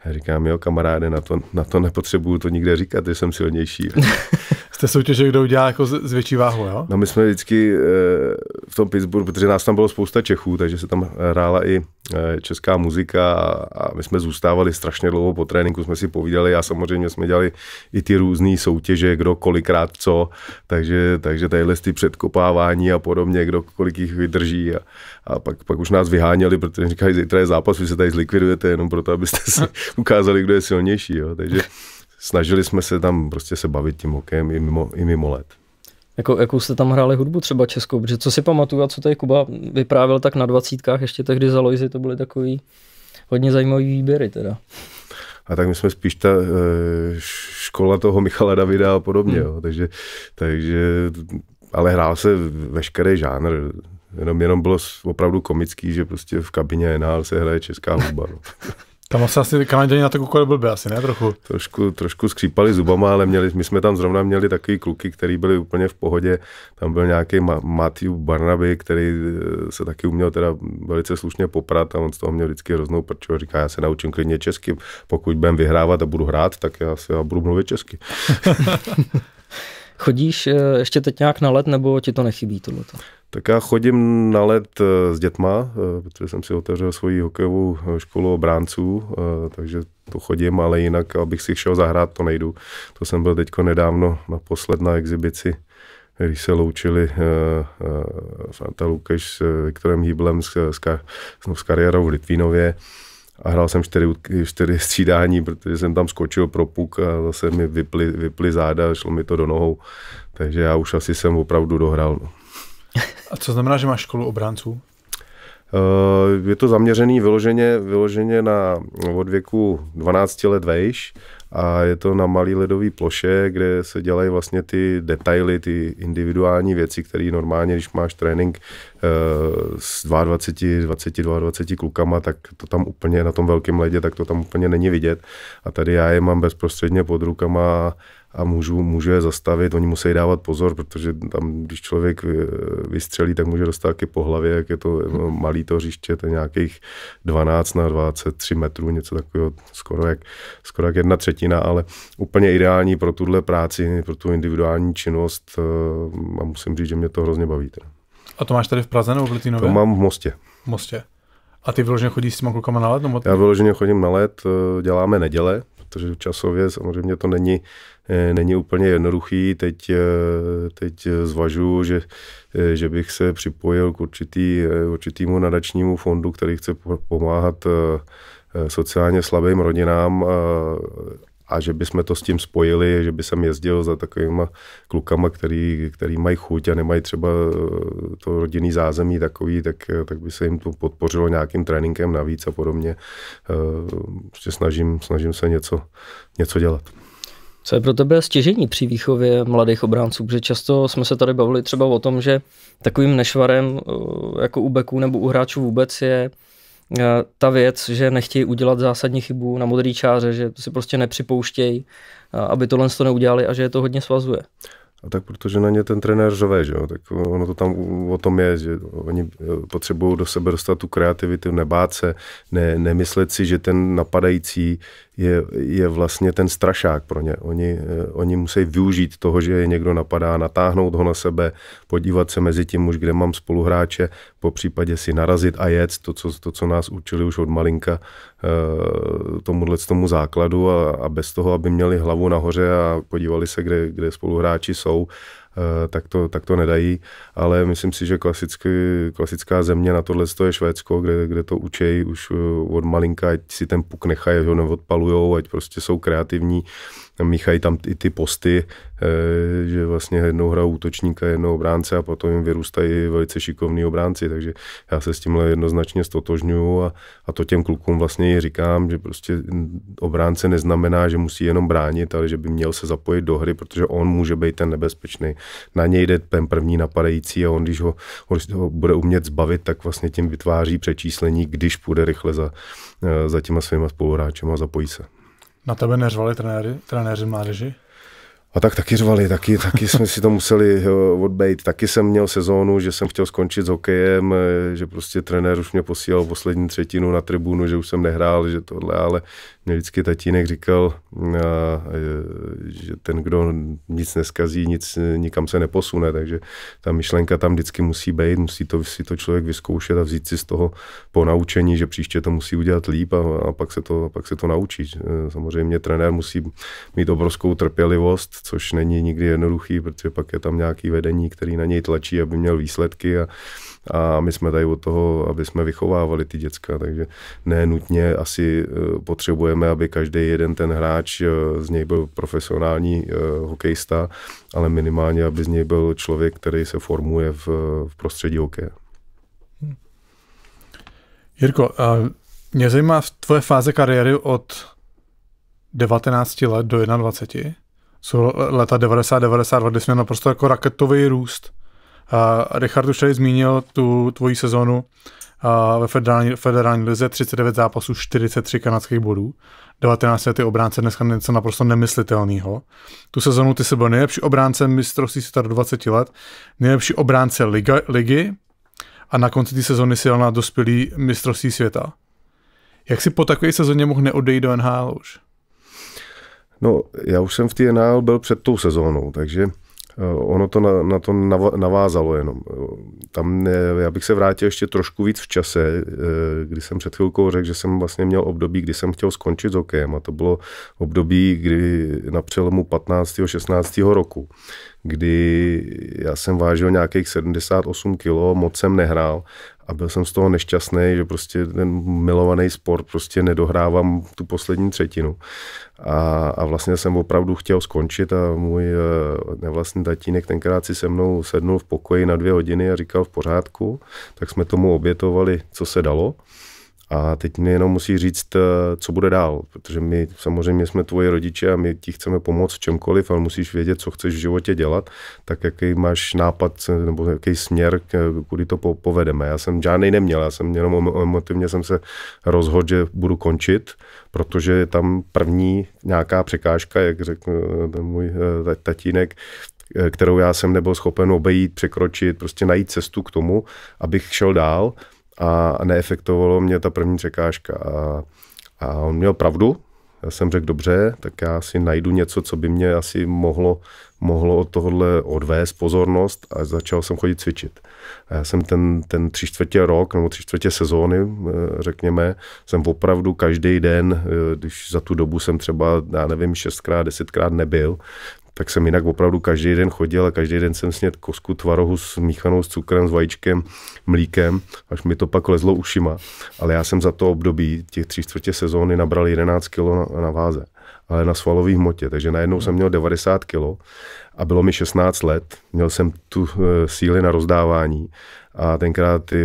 A říkám, jo kamaráde, na to, na to nepotřebuju to nikde říkat, že jsem silnější. té soutěže, kdo udělá jako z větší váhu, jo? No my jsme vždycky eh, v tom Pittsburghu, protože nás tam bylo spousta Čechů, takže se tam hrála i eh, česká muzika a my jsme zůstávali strašně dlouho po tréninku, jsme si povídali a samozřejmě jsme dělali i ty různé soutěže, kdo kolikrát co, takže, takže tadyhle ty předkopávání a podobně, kdo kolik jich vydrží a, a pak, pak už nás vyháněli, protože říkají, zítra je zápas, vy se tady zlikvidujete jenom proto, abyste si ukázali, kdo je silnější, jo? takže snažili jsme se tam prostě se bavit tím hokejem i mimo, i mimo let. Jako, jakou jste tam hráli hudbu třeba českou? Protože co si pamatuju a co tady Kuba vyprávěl tak na dvacítkách, ještě tehdy za Loisy to byly takový hodně zajímavý výběry teda. A tak my jsme spíš ta eh, škola toho Michala Davida a podobně, hmm. jo. Takže, takže, ale hrál se veškerý žánr, jenom, jenom bylo opravdu komický, že prostě v kabině NHL se hraje česká hudba. No. Tam se asi Kanaděni na to koukali blbě asi, ne trochu? Trošku, trošku skřípali zubama, ale měli, my jsme tam zrovna měli takový kluky, který byli úplně v pohodě. Tam byl nějaký Ma- Matthew Barnaby, který eh, se taky uměl teda velice slušně poprat a on z toho měl vždycky hroznou prčo. Říká, já se naučím klidně česky, pokud budem vyhrávat a budu hrát, tak já se já budu mluvit česky. Chodíš eh, ještě teď nějak na let, nebo ti to nechybí tohleto? Tak já chodím na let eh, s dětma, eh, protože jsem si otevřel svoji hokejovou školu obránců, takže to chodím, ale jinak, abych si šel zahrát, to nejdu. To jsem byl teďko nedávno na posledná exibici, když se loučili Franta Lukáš s Viktorem Hýblem s, s, no, s kariérou v Litvínově, a hrál jsem čtyři, čtyři střídání, protože jsem tam skočil pro puk a zase mi vyply, vyply záda, šlo mi to do nohou. Takže já už asi jsem opravdu dohrál. No. A co znamená, že máš školu obránců? Eh, je to zaměřený vyloženě, vyloženě na od věku 12 let vejš a je to na malý ledový ploše, kde se dělají vlastně ty detaily, ty individuální věci, které normálně, když máš trénink eh, s 22, 22, 20 klukama, tak to tam úplně na tom velkém ledě, tak to tam úplně není vidět. A tady já je mám bezprostředně pod rukama a můžu, můžu je zastavit. Oni musí dávat pozor, protože tam, když člověk eh, vystřelí, tak může dostat taky po hlavě, jak je to eh, malý to hřiště, to je nějakých 12 na 23 metrů, něco takového, skoro jak, skoro jak jedna třetina, ale úplně ideální pro tuhle práci, pro tu individuální činnost eh, a musím říct, že mě to hrozně baví. Teda. A to máš tady v Praze nebo v Litvínově? To mám v Mostě. V Mostě. A ty vyloženě chodíš s těma klukama na let? No, Já vyloženě chodím na let, děláme neděle, protože časově samozřejmě to není Eh, není úplně jednoduchý. Teď, eh, teď zvažuji, že, eh, že bych se připojil k určitý, určitýmu nadačnímu fondu, který chce pomáhat sociálně slabým rodinám a že bychom to s tím spojili, že by jsem jezdil za takovýma klukama, který, který mají chuť a nemají třeba to rodinný zázemí takový, tak, tak by se jim to podpořilo nějakým tréninkem navíc a podobně. Prostě snažím, snažím se něco, něco dělat. Co je pro tebe stěžení při výchově mladých obránců? Protože často jsme se tady bavili třeba o tom, že takovým nešvarem eh, jako u beků nebo u hráčů vůbec je eh, ta věc, že nechtějí udělat zásadní chybu na modrý čáře, že si prostě nepřipouštějí, eh, aby tohle to neudělali a že je to hodně svazuje. A tak protože na ně ten trenér žové, že jo? tak ono to tam o tom je, že oni potřebují do sebe dostat tu kreativitu, nebát se, ne, nemyslet si, že ten napadající je, je vlastně ten strašák pro ně. Oni, eh, oni musí využít toho, že je někdo napadá, natáhnout ho na sebe, podívat se mezi tím už, kde mám spoluhráče, po případě si narazit a jet to, co, to, co nás učili už od malinka eh, tomuhle tomu základu a, a bez toho, aby měli hlavu nahoře a podívali se, kde, kde spoluhráči jsou Eh, tak to, tak to nedají, ale myslím si, že klasicky, klasická země na tohle je Švédsko, kde, kde to učejí už eh, od malinka, ať si ten puk nechají, že ho neodpalujou, ať prostě jsou kreativní míchají tam i ty posty, eh, že vlastně jednou hra útočníka, jednou obránce a potom jim vyrůstají velice šikovní obránci, takže já se s tímhle jednoznačně stotožňuju a, a to těm klukům vlastně i říkám, že prostě obránce neznamená, že musí jenom bránit, ale že by měl se zapojit do hry, protože on může být ten nebezpečný. Na něj jde ten první napadající a on, když ho, on, když ho bude umět zbavit, tak vlastně tím vytváří přečíslení, když půjde rychle za, eh, za těma svýma spoluhráčema a zapojí se. Na tebe neřvali trenéři, trenéři mládeži? A tak taky řvali, taky, taky jsme si to museli odbejt. Taky jsem měl sezónu, že jsem chtěl skončit s hokejem, že prostě trenér už mě posílal poslední třetinu na tribunu, že už jsem nehrál, že tohle, ale mě vždycky tatínek říkal, že ten, kdo nic neskazí, nic, nikam se neposune, takže ta myšlenka tam vždycky musí být, musí to, si to člověk vyzkoušet a vzít si z toho po naučení, že příště to musí udělat líp a, a pak, se to, pak se to naučí. E, samozřejmě trenér musí mít obrovskou trpělivost, což není nikdy jednoduchý, protože pak je tam nějaký vedení, který na něj tlačí, aby měl výsledky a, a my jsme tady od toho, aby jsme vychovávali ty děcka, takže ne nutně asi e, potřebujeme, aby každý jeden ten hráč e, z něj byl profesionální e, hokejista, ale minimálně, aby z něj byl člověk, který se formuje v, v prostředí hokeje. Jirko, mě zajímá tvoje fáze kariéry od 19 let do 21. Jsou leta 90-92, kdy jsme naprosto jako raketový růst. Eh, Richard už tady zmínil tu tvoji sezonu eh, ve federální, federální lize, 39 zápasů, 43 kanadských bodů. 19 lety obránce dneska něco naprosto nemyslitelného. Tu sezonu ty se byl nejlepší obránce mistrovství světa do 20 let, nejlepší obránce liga, ligy a na konci té sezony si jel na dospělý mistrovství světa. Jak si po takové sezóně mohl neodejít do NHL už? No, já už jsem v té NHL byl před tou sezónou, takže Eh, ono to na, na to navázalo jenom. Eh, tam eh, já bych se vrátil ještě trošku víc v čase, kdy jsem před chvilkou řekl, že jsem vlastně měl období, kdy jsem chtěl skončit s hokejem a to bylo období, kdy na přelomu 15. a 16. roku, kdy já jsem vážil nějakých 78 kg, moc jsem nehrál a byl jsem z toho nešťastný, že prostě ten milovaný sport prostě nedohrávám tu poslední třetinu. A, a vlastně jsem opravdu chtěl skončit a můj eh, nevlastní tatínek tenkrát si se mnou sednul v pokoji na dvě hodiny a říkal v pořádku, tak jsme tomu obětovali, co se dalo. A teď mi jenom musí říct, eh, co bude dál, protože my samozřejmě jsme tvoji rodiče a my ti chceme pomoct v čemkoliv, ale musíš vědět, co chceš v životě dělat, tak jaký máš nápad nebo jaký směr, kudy to povedeme. Já jsem žádný neměl, já jsem jenom emotivně jsem se rozhodl, že budu končit, protože je tam první nějaká překážka, jak řekl eh, můj eh, tatínek, kterou já jsem nebyl schopen obejít, překročit, prostě najít cestu k tomu, abych šel dál a neefektovalo mě ta první překážka. A, a on měl pravdu, já jsem řekl, dobře, tak já si najdu něco, co by mě asi mohlo, mohlo od tohohle odvést pozornost a začal jsem chodit cvičit. A já jsem ten, ten tři čtvrtě rok nebo tři čtvrtě sezóny, eh, řekněme, jsem opravdu každý den, eh, když za tu dobu jsem třeba, já nevím, šestkrát, desetkrát nebyl, tak jsem jinak opravdu každý den chodil a každý den jsem sněd kosku tvarohu smíchanou s cukrem, s vajíčkem, mlíkem, až mi to pak lezlo ušima. Ale já jsem za to období těch tři čtvrtě sezóny nabral 11 kg na, na váze ale na svalové hmotě. Takže najednou jsem měl 90 kg a bylo mi 16 let. Měl jsem tu eh, síly na rozdávání a tenkrát eh,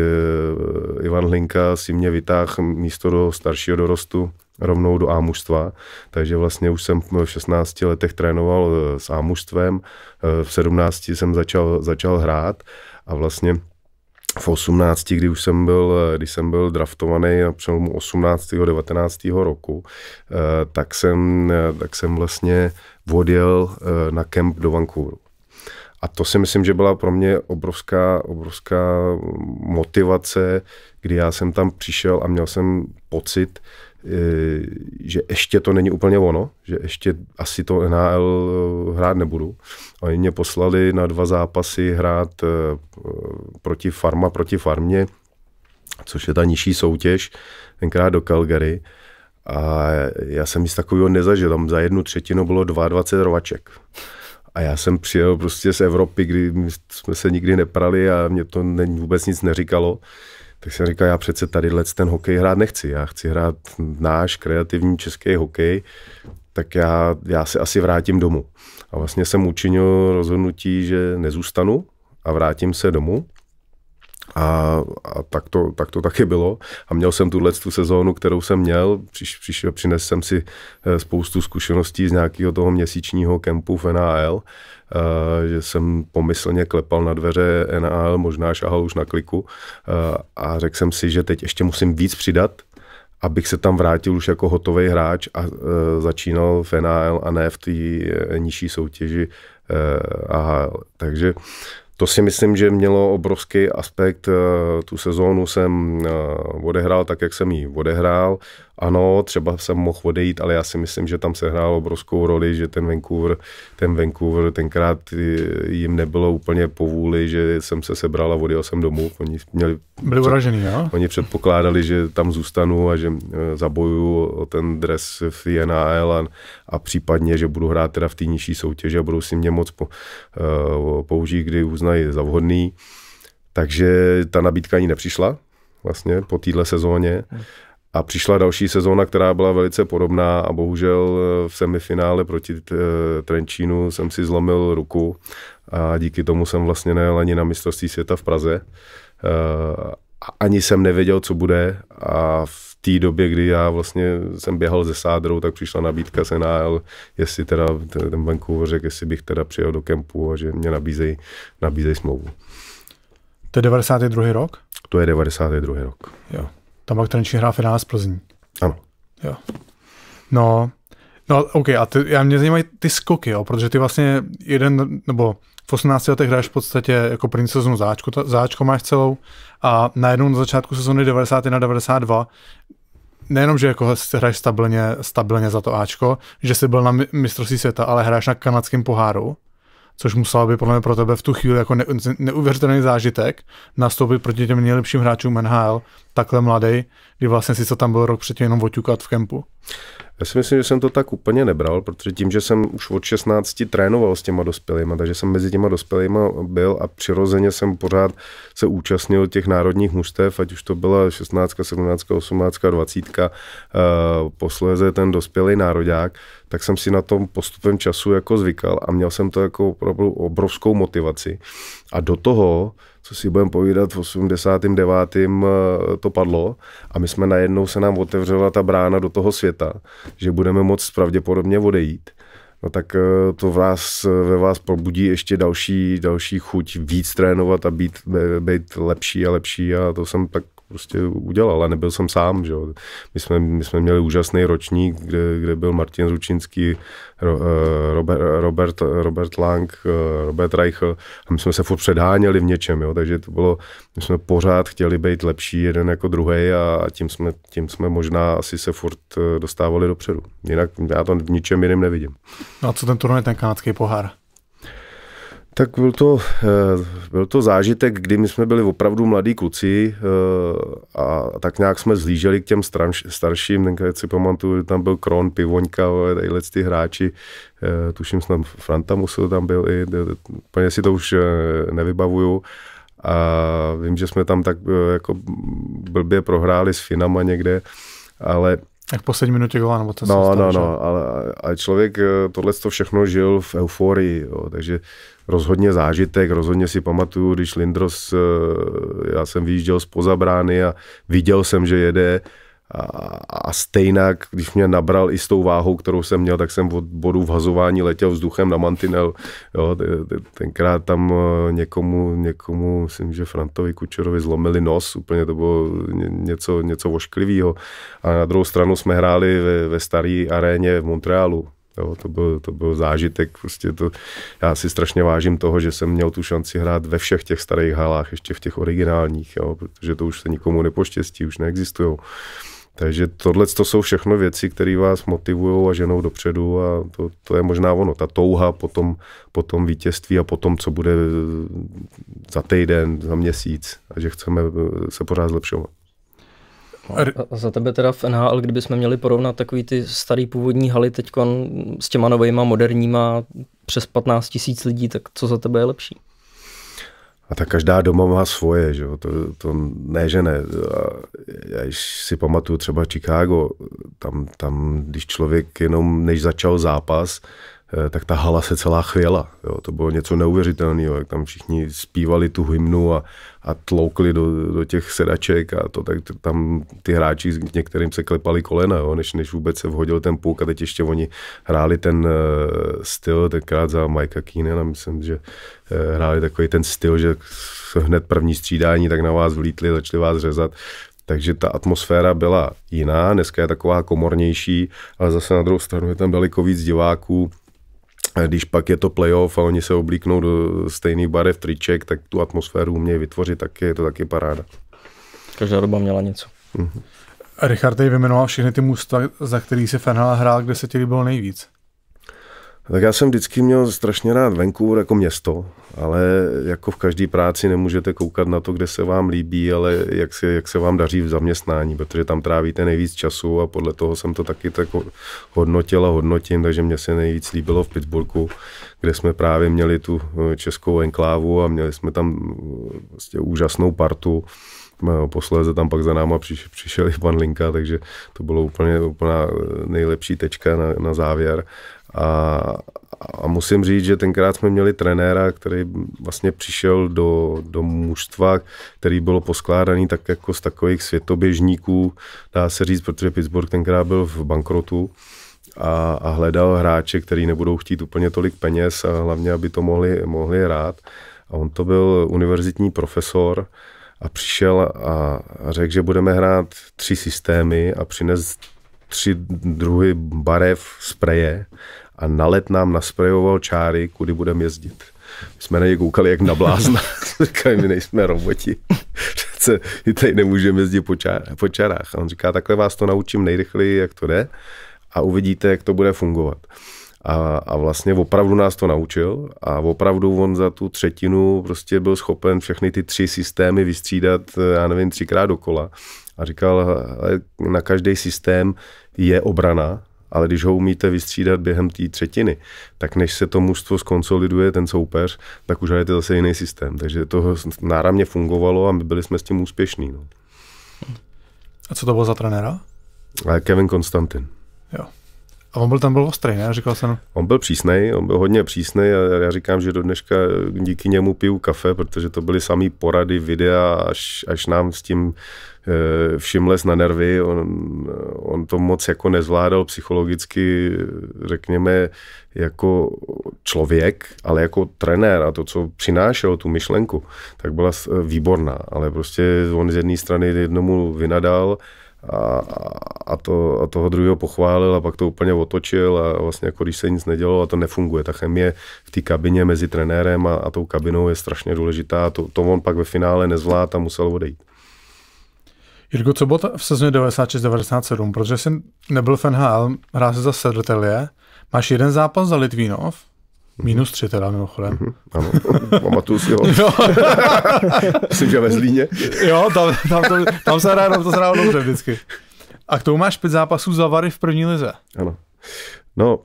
Ivan Hlinka si mě vytáhl místo do staršího dorostu rovnou do A-mužstva, takže vlastně už jsem v 16 letech trénoval eh, s ámužstvem, mužstvem eh, v 17 jsem začal, začal hrát a vlastně v 18, kdy už jsem byl, eh, když jsem byl draftovaný na přelomu 18. 19. roku, tak jsem, tak jsem vlastně odjel na kemp do Vancouveru. A to si myslím, že byla pro mě obrovská, obrovská motivace, kdy já jsem tam přišel a měl jsem pocit, že ještě to není úplně ono, že ještě asi to NHL eh, hrát nebudu. Oni mě poslali na dva zápasy hrát eh, proti Farma, proti Farmě, což je ta nižší soutěž, tenkrát do Calgary. A já jsem nic takového nezažil. Tam za jednu třetinu bylo 22 rovaček. A já jsem přijel prostě z Evropy, kdy jsme se nikdy neprali a mě to vůbec nic neříkalo tak jsem říkal, já přece tady ten hokej hrát nechci, já chci hrát náš kreativní český hokej, tak já, já se asi vrátím domů. A vlastně jsem učinil rozhodnutí, že nezůstanu a vrátím se domů. A, a tak, to, tak to taky bylo. A měl jsem tuhle tu sezónu, kterou jsem měl. Přiš, přinesl jsem si eh, spoustu zkušeností z nějakého toho měsíčního kempu v NAL, eh, že jsem pomyslně klepal na dveře NAL, možná šahal už na kliku a, eh, a řekl jsem si, že teď ještě musím víc přidat, abych se tam vrátil už jako hotový hráč a e, začínal v NAL a ne v té nižší soutěži e, AHL. Takže to si myslím, že mělo obrovský aspekt. Eh, tu sezónu jsem eh, odehrál tak, jak jsem ji odehrál ano, třeba jsem mohl odejít, ale já si myslím, že tam se hrál obrovskou roli, že ten Vancouver, ten Vancouver tenkrát eh, jim nebylo úplně povůli, že jsem se sebral a odjel jsem domů. Oni měli Byli před, uražený, jo? Oni předpokládali, že tam zůstanu a že eh, zabojuju o ten dres v NHL a, a případně, že budu hrát teda v té nižší soutěži a budou si mě moc po, uh, použít, kdy uznají za vhodný. Takže ta nabídka ani nepřišla vlastně po téhle sezóně. Hm. A přišla další sezóna, která byla velice podobná a bohužel eh, v semifinále proti eh, Trenčínu jsem si zlomil ruku a díky tomu jsem vlastně nejel ani na mistrovství světa v Praze. Eh, ani jsem nevěděl, co bude a v té době, kdy já vlastně jsem běhal ze sádrou, tak přišla nabídka z NHL, jestli teda ten Vancouver řekl, jestli bych teda přijel do kempu a že mě nabízejí nabízej smlouvu. To je 92. rok? To je 92. rok. Jo. Tomáš Trenčín hrál finále s Plzní. Ano. Jo. No, no OK, a ty, já mě zajímají ty skoky, jo, protože ty vlastně jeden, nebo v 18 letech hraješ v podstatě jako první sezonu záčku, ta, záčko máš celou a najednou na začátku sezóny 91 92 nejenom, že jako hraješ stabilně, stabilně za to Ačko, že jsi byl na mistrovství světa, ale hráš na kanadském poháru což muselo by podle mě pro tebe v tu chvíli jako ne, neuvěřitelný zážitek nastoupit proti těm nejlepším hráčům NHL, takhle mladý, kdy vlastně si co tam byl rok předtím jenom oťukat v kempu. Já si myslím, že jsem to tak úplně nebral, protože tím, že jsem už od 16 trénoval s těma dospělými, takže jsem mezi těma dospělými byl a přirozeně jsem pořád se účastnil těch národních mužstev, ať už to byla 16, 17, 18, 20, posléze ten dospělý nároďák, tak jsem si na tom postupem času jako zvykal a měl jsem to jako opravdu obrovskou motivaci. A do toho co si budeme povídat, v 89. Eh, to padlo a my jsme najednou se nám otevřela ta brána do toho světa, že budeme moc pravděpodobně odejít no tak eh, to v vás, eh, ve vás probudí ještě další, další chuť víc trénovat a být, být lepší a lepší a to jsem tak prostě udělal a nebyl jsem sám. Že? My, jsme, my jsme měli úžasný ročník, kde, kde byl Martin Ručinský, eh, Robert, Robert, Robert Lang, eh, Robert Reichl a my jsme se furt předháněli v něčem, jo? takže to bylo, my jsme pořád chtěli být lepší jeden jako druhý a, tím, jsme, tím jsme možná asi se furt eh, dostávali dopředu. Jinak já to v ničem jiném nevidím. No a co ten turnaj, ten kanadský pohár? Tak byl to, eh, byl to zážitek, kdy my jsme byli opravdu mladí kluci eh, a tak nějak jsme zlíželi k těm starším, tenkrát si pamatuju, tam byl Kron, Pivoňka, tadyhle ty hráči, eh, tuším snad Franta musel tam byl i, úplně si to už nevybavuju. A vím, že jsme tam tak jako blbě prohráli s Finama někde, ale jak poslední minutě gola, nebo to No, stalo, no, no, ale, ale člověk tohle všechno žil v euforii, jo, takže rozhodně zážitek, rozhodně si pamatuju, když Lindros, eh, já jsem vyjížděl z pozabrány a viděl jsem, že jede a, a stejně, když mě nabral i s tou váhou, kterou jsem měl, tak jsem od bodu vhazování letěl vzduchem na mantinel. Jo, tenkrát tam eh, někomu, někomu, myslím, že Frantovi Kučerovi zlomili nos, úplně to bylo něco, něco ošklivého. A na druhou stranu jsme hráli ve, ve staré aréně v Montrealu, Jo, to, byl, to byl zážitek. Prostě to, já si strašně vážím toho, že jsem měl tu šanci hrát ve všech těch starých halách, ještě v těch originálních, jo, protože to už se nikomu nepoštěstí, už neexistují. Takže tohle to jsou všechno věci, které vás motivují a ženou dopředu a to, to je možná ono, ta touha po tom, po tom vítězství a po tom, co bude za týden, za měsíc a že chceme se pořád zlepšovat. No, a za tebe teda v NHL, kdybychom měli porovnat takový ty starý původní haly teď s těma novejma moderníma přes 15 tisíc lidí, tak co za tebe je lepší? A tak každá doma má svoje, že jo? To, to ne, že ne. Já již si pamatuju třeba Chicago, tam, tam když člověk jenom než začal zápas, Eh, tak ta hala se celá chvěla. Jo. To bylo něco neuvěřitelného, jak tam všichni zpívali tu hymnu a, a tloukli do, do těch sedaček a to, tak tam ty hráči s některým se klepali kolena, jo, než, než vůbec se vhodil ten puk a teď ještě oni hráli ten uh, styl, tenkrát za Mikea a myslím, že uh, hráli takový ten styl, že hned první střídání, tak na vás vlítli, začali vás řezat. Takže ta atmosféra byla jiná, dneska je taková komornější, ale zase na druhou stranu je tam daleko víc diváků, a když pak je to playoff a oni se oblíknou do stejných barev triček, tak tu atmosféru umějí vytvořit, tak je to taky paráda. Každá doba měla něco. Mm-hmm. Richard tady vymenoval všechny ty musta, za který se Fenhal hrál, kde se ti líbilo nejvíc. Tak já jsem vždycky měl strašně rád Vancouver jako město, ale jako v každé práci nemůžete koukat na to, kde se vám líbí, ale jak se, jak se vám daří v zaměstnání, protože tam trávíte nejvíc času a podle toho jsem to taky tak hodnotil a hodnotím, takže mě se nejvíc líbilo v Pittsburghu, kde jsme právě měli tu eh, českou enklávu a měli jsme tam vlastně úžasnou partu. Eh, posléze tam pak za náma přiš, přišel i pan Linka, takže to bylo úplně úplná nejlepší tečka na, na závěr. A, a musím říct, že tenkrát jsme měli trenéra, který vlastně přišel do, do mužstva, který bylo poskládaný tak jako z takových světoběžníků, dá se říct, protože Pittsburgh tenkrát byl v bankrotu a, a hledal hráče, který nebudou chtít úplně tolik peněz a hlavně, aby to mohli, mohli hrát. A on to byl univerzitní profesor a přišel a, a řekl, že budeme hrát tři systémy a přines tři druhy barev, spreje a na let nám nasprejoval čáry, kudy budeme jezdit. My jsme na něj koukali jak na blázna. Říkali, my nejsme roboti. Přece i tady nemůžeme jezdit po, čár, po čarách. A on říká, takhle vás to naučím nejrychleji, jak to jde a uvidíte, jak to bude fungovat. A, a vlastně opravdu nás to naučil a opravdu on za tu třetinu prostě byl schopen všechny ty tři systémy vystřídat, já nevím, třikrát dokola. A říkal, na každý systém je obrana, ale když ho umíte vystřídat během té třetiny, tak než se to mužstvo skonsoliduje, ten soupeř, tak už to zase jiný systém. Takže to náramně fungovalo a my byli jsme s tím úspěšní. No. A co to bylo za trenéra? Kevin Konstantin. Jo. A on byl tam byl ostrý, ne? Říkal jsem. On byl přísnej, on byl hodně přísnej a já říkám, že do dneška díky němu piju kafe, protože to byly samý porady, videa, až, až nám s tím Eh, všiml na nervy, on, on to moc jako nezvládal psychologicky, řekněme, jako člověk, ale jako trenér a to, co přinášel tu myšlenku, tak byla eh, výborná, ale prostě on z jedné strany jednomu vynadal a, a, to, a toho druhého pochválil a pak to úplně otočil a vlastně jako když se nic nedělo a to nefunguje. Ta chemie v té kabině mezi trenérem a, a tou kabinou je strašně důležitá a to, to on pak ve finále nezvládl a musel odejít. Jirko, co bylo v sezóně 96-97? Protože jsi nebyl v NHL, hrál jsi za Sedrtelie, máš jeden zápas za Litvínov, mhm. Minus tři teda mimochodem. Mm-hmm, ano, pamatuju si ho. No. Myslím, že ve Zlíně. jo, tam, tam, to, tam se hrálo, to hrál dobře vždycky. A k tomu máš pět zápasů za Vary v první lize. Ano. No,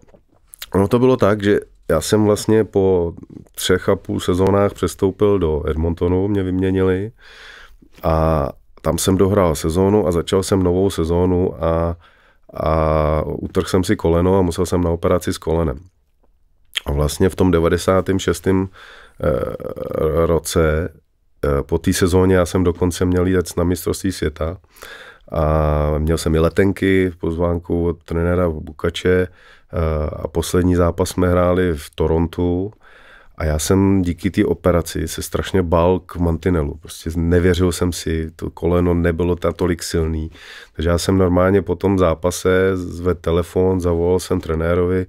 ono to bylo tak, že já jsem vlastně po třech a půl sezónách přestoupil do Edmontonu, mě vyměnili a tam jsem dohrál sezónu a začal jsem novou sezónu a, a utrhl jsem si koleno a musel jsem na operaci s kolenem. A vlastně v tom 96. Eh, roce eh, po té sezóně já jsem dokonce měl jít na mistrovství světa a měl jsem i letenky, v pozvánku od trenéra Bukače eh, a poslední zápas jsme hráli v Torontu a já jsem díky té operaci se strašně bál k mantinelu. Prostě nevěřil jsem si, to koleno nebylo tolik silný. Takže já jsem normálně po tom zápase zvedl telefon, zavolal jsem trenérovi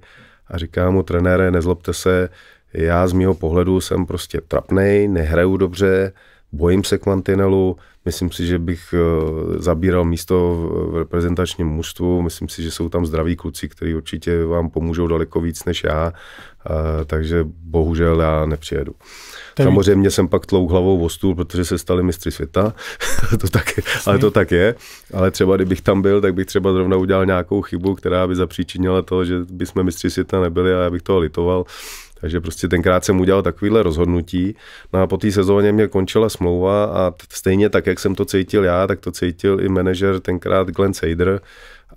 a říkám mu, trenére, nezlobte se, já z mého pohledu jsem prostě trapnej, nehraju dobře, Bojím se mantinelu, myslím si, že bych eh, zabíral místo v reprezentačním mužstvu, myslím si, že jsou tam zdraví kluci, kteří určitě vám pomůžou daleko víc než já, eh, takže bohužel já nepřijedu. Ten... Samozřejmě jsem pak tlou hlavou o stůl, protože se stali mistři světa, to tak je, ale to tak je, ale třeba kdybych tam byl, tak bych třeba zrovna udělal nějakou chybu, která by zapříčinila to, že bychom mistři světa nebyli a já bych toho litoval, takže prostě tenkrát jsem udělal takovýhle rozhodnutí. No a po té sezóně mě končila smlouva a stejně tak, jak jsem to cítil já, tak to cítil i manažer tenkrát Glenn Seider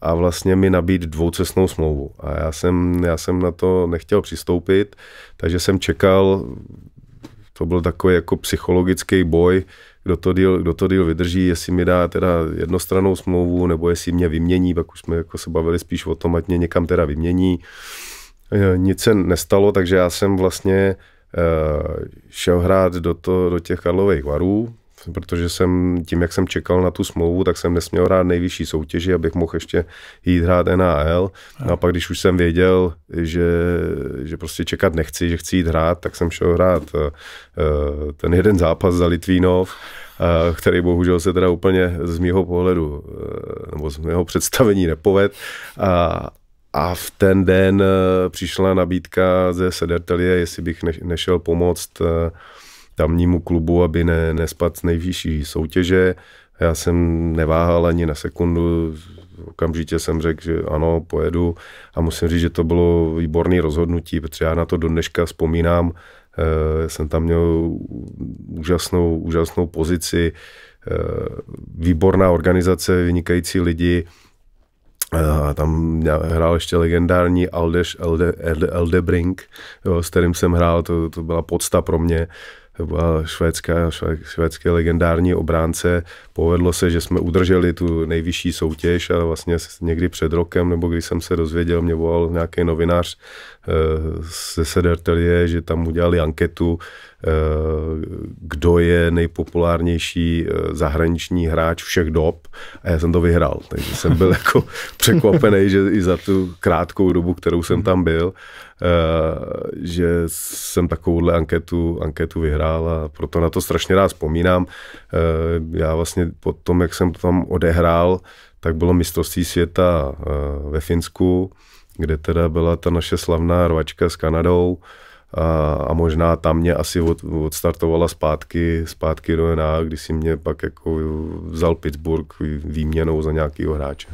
a vlastně mi nabít dvoucestnou smlouvu. A já jsem, já jsem na to nechtěl přistoupit, takže jsem čekal, to byl takový jako psychologický boj, kdo to deal, kdo to deal vydrží, jestli mi dá teda jednostranou smlouvu, nebo jestli mě vymění, pak už jsme jako se bavili spíš o tom, ať mě někam teda vymění. Eh, nic se nestalo, takže já jsem vlastně eh, šel hrát do, to, do těch Karlových varů, protože jsem tím, jak jsem čekal na tu smlouvu, tak jsem nesměl hrát nejvyšší soutěži, abych mohl ještě jít hrát NAL. No a pak, když už jsem věděl, že, že prostě čekat nechci, že chci jít hrát, tak jsem šel hrát eh, ten jeden zápas za Litvínov, který bohužel se teda úplně z mého pohledu nebo z mého představení nepoved. A, a v ten den eh, přišla nabídka ze Sedertelie, jestli bych nešel pomoct eh, tamnímu klubu, aby ne, nespat z nejvyšší soutěže. Já jsem neváhal ani na sekundu, okamžitě jsem řekl, že ano, pojedu a musím říct, že to bylo výborné rozhodnutí, protože já na to do dneška vzpomínám. Eh, jsem tam měl úžasnou, úžasnou pozici, výborná organizace, vynikající lidi Eh, tam hrál ještě legendární Aldeš Elde, Elde, Eldebrink, jo, s kterým jsem hrál, to, to byla podsta pro mě. To byla švédská, švédské legendární obránce. Povedlo se, že jsme udrželi tu nejvyšší soutěž a vlastně někdy před rokem, nebo když jsem se dozvěděl, mě volal nějaký novinář eh, ze Sedertelie, že tam udělali anketu, Eh, kdo je nejpopulárnější eh, zahraniční hráč všech dob a já jsem to vyhrál. Takže jsem byl jako překvapený, že i za tu krátkou dobu, kterou jsem tam byl, eh, že jsem takovouhle anketu, anketu vyhrál a proto na to strašně rád vzpomínám. Já vlastně po tom, jak jsem to tam odehrál, tak bylo mistrovství světa ve Finsku, kde teda byla ta naše slavná rvačka s Kanadou, a, a možná tam mě asi od, odstartovala zpátky, zpátky do NA, kdy si mě pak jako vzal Pittsburgh výměnou za nějakýho hráče.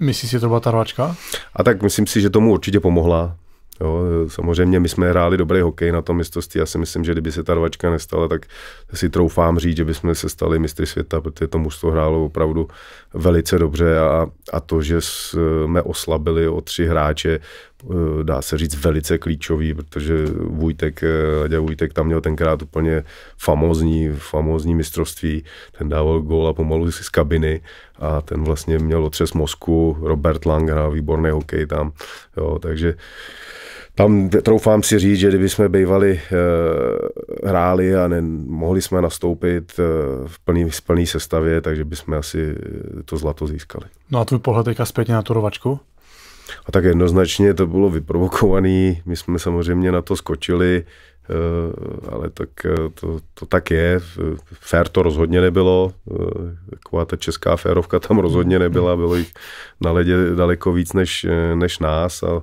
Myslíš si, že to byla ta rvačka? A tak myslím si, že tomu určitě pomohla. Jo, samozřejmě my jsme hráli dobrý hokej na tom mistrovství. Já si myslím, že kdyby se ta rvačka nestala, tak si troufám říct, že bychom se stali mistry světa, protože to mužstvo hrálo opravdu velice dobře a, a to, že jsme oslabili o tři hráče, Eh, dá se říct, velice klíčový, protože Vujtek, Laďa eh, Vujtek tam měl tenkrát úplně famózní, famózní mistrovství, ten dával gól a pomalu z kabiny a ten vlastně měl otřes mozku, Robert Lang hrál výborný hokej tam, jo, takže tam troufám si říct, že kdyby jsme bývali, eh, hráli a ne, mohli jsme nastoupit v plný, v plný sestavě, takže bychom asi to zlato získali. No a tvůj pohled teďka zpětně na tu rovačku? A tak jednoznačně to bylo vyprovokovaný, my jsme samozřejmě na to skočili, eh, ale tak eh, to, to tak je. Fér to rozhodně nebylo, eh, taková ta česká férovka tam rozhodně nebyla, bylo jich na ledě daleko víc než, než nás a